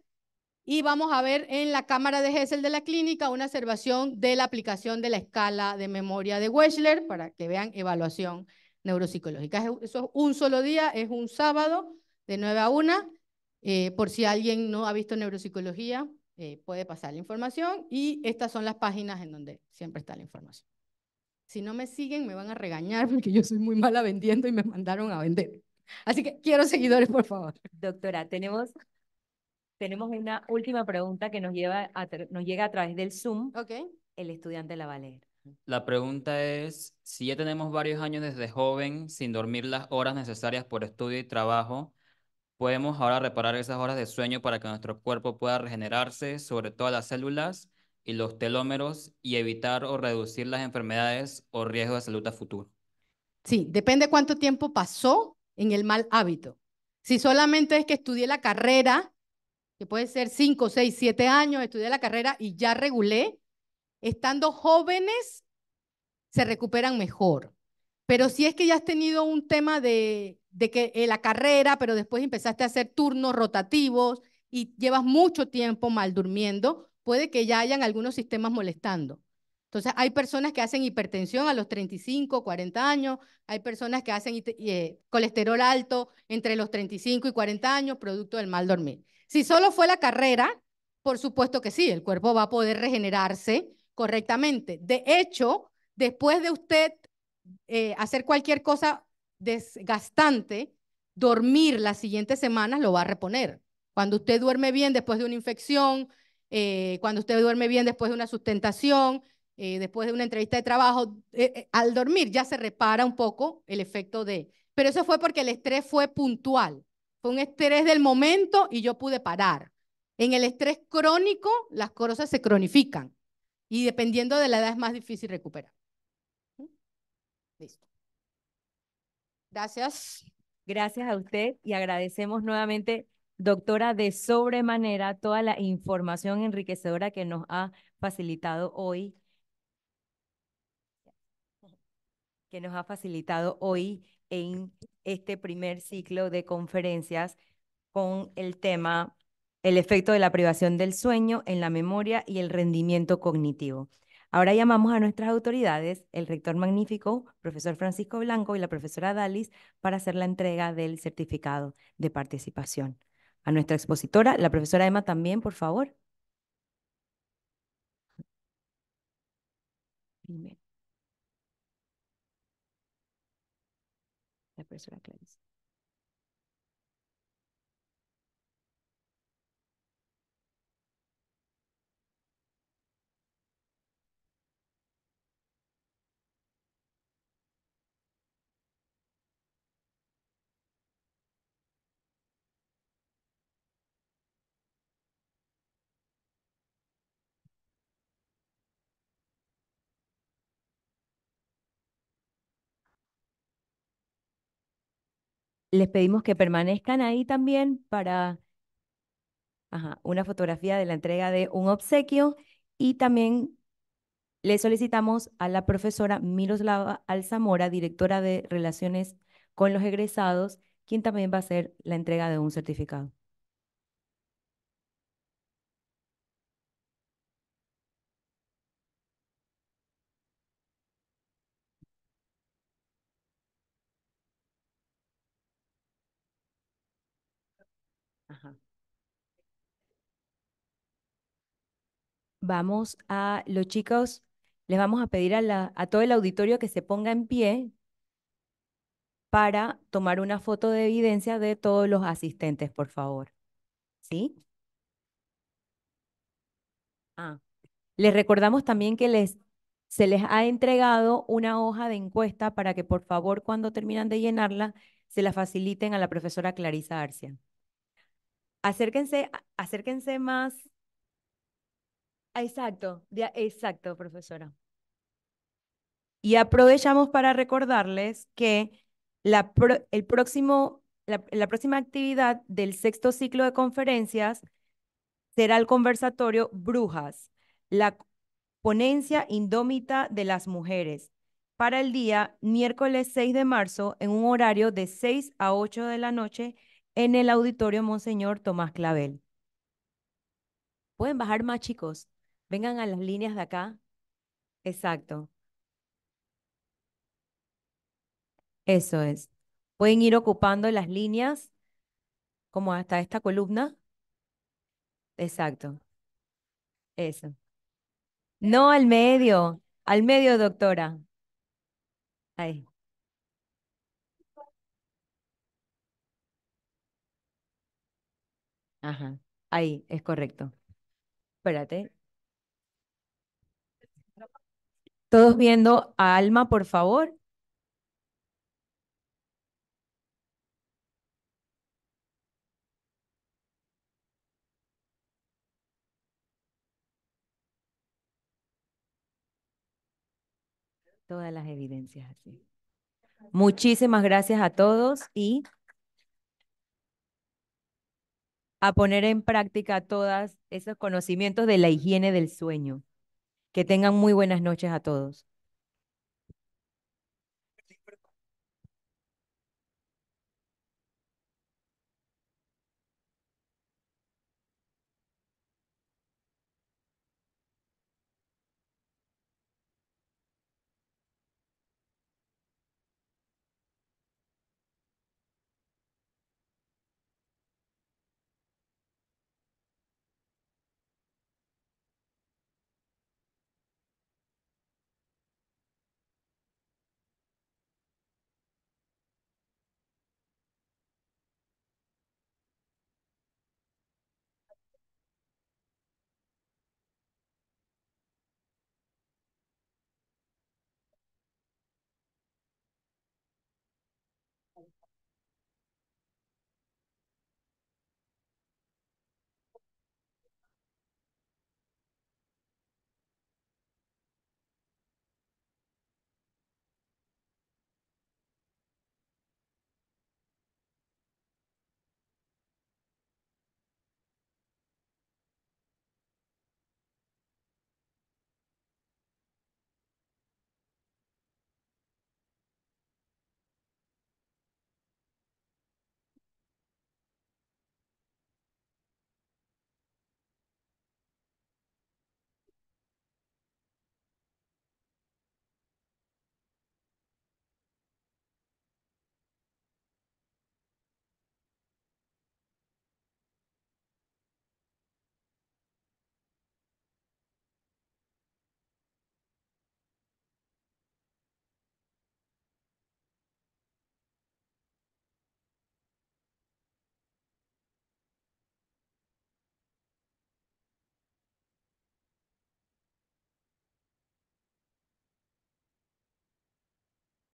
y vamos a ver en la cámara de Hessel de la clínica una observación de la aplicación de la escala de memoria de Wechsler para que vean evaluación neuropsicológica. Eso es un solo día, es un sábado de 9 a 1. Eh, por si alguien no ha visto neuropsicología, eh, puede pasar la información. Y estas son las páginas en donde siempre está la información. Si no me siguen, me van a regañar porque yo soy muy mala vendiendo y me mandaron a vender. Así que quiero seguidores, por favor. Doctora, tenemos tenemos una última pregunta que nos, llega a través del Zoom. El estudiante la va La pregunta es, si ya tenemos varios años desde joven sin dormir las horas necesarias por estudio y trabajo, ¿podemos ahora reparar esas horas de sueño para que nuestro cuerpo pueda regenerarse, sobre todo las células y los telómeros, y evitar o reducir las enfermedades o riesgos de salud a futuro? Sí, depende cuánto tiempo pasó en el mal hábito. Si solamente es que estudié la carrera que puede ser 5, 6, 7 años, estudié la carrera y ya regulé, estando jóvenes se recuperan mejor. Pero si es que ya has tenido un tema de, de que eh, la carrera, pero después empezaste a hacer turnos rotativos y llevas mucho tiempo mal durmiendo, puede que ya hayan algunos sistemas molestando. Entonces, hay personas que hacen hipertensión a los 35, 40 años, hay personas que hacen eh, colesterol alto entre los 35 y 40 años, producto del mal dormir. Si solo fue la carrera, por supuesto que sí, el cuerpo va a poder regenerarse correctamente. De hecho, después de usted eh, hacer cualquier cosa desgastante, dormir las siguientes semanas lo va a reponer. Cuando usted duerme bien después de una infección, eh, cuando usted duerme bien después de una sustentación, eh, después de una entrevista de trabajo, al dormir ya se repara un poco el efecto de... Pero eso fue porque el estrés fue puntual. Fue un estrés del momento y yo pude parar. En el estrés crónico, las cosas se cronifican y dependiendo de la edad es más difícil recuperar. ¿Mm? Listo. Gracias. Gracias a usted y agradecemos nuevamente, doctora, de sobremanera toda la información enriquecedora que nos ha facilitado hoy que nos ha facilitado hoy en este primer ciclo de conferencias con el tema el efecto de la privación del sueño en la memoria y el rendimiento cognitivo. Ahora llamamos a nuestras autoridades, el rector magnífico, profesor Francisco Blanco y la profesora Dalis, para hacer la entrega del certificado de participación. A nuestra expositora, la profesora Emma también, por favor. Professor Aklins. les pedimos que permanezcan ahí también para una fotografía de la entrega de un obsequio y también le solicitamos a la profesora Miroslava Alzamora, directora de Relaciones con los Egresados, quien también va a hacer la entrega de un certificado. vamos a, los chicos, les vamos a pedir a, todo el auditorio que se ponga en pie para tomar una foto de evidencia de todos los asistentes, por favor. ¿Sí? Ah. Les recordamos también que les, se les ha entregado una hoja de encuesta para que por favor cuando terminan de llenarla se la faciliten a la profesora Clarisa Arcia. acérquense más Exacto, exacto, profesora. Y aprovechamos para recordarles que la, el próximo, la próxima actividad del sexto ciclo de conferencias será el conversatorio Brujas, la ponencia indómita de las mujeres, para el día miércoles 6 de marzo en un horario de 6 a 8 de la noche en el auditorio Monseñor Tomás Clavel. Pueden bajar más chicos. Vengan a las líneas de acá. Exacto. Eso es. Pueden ir ocupando las líneas como hasta esta columna. Exacto. Eso. No al medio, al medio, doctora. Ahí. Ajá, ahí, es correcto. Espérate. Todos viendo a Alma, por favor. Todas las evidencias así. Muchísimas gracias a todos y a poner en práctica todos esos conocimientos de la higiene del sueño. Que tengan muy buenas noches a todos.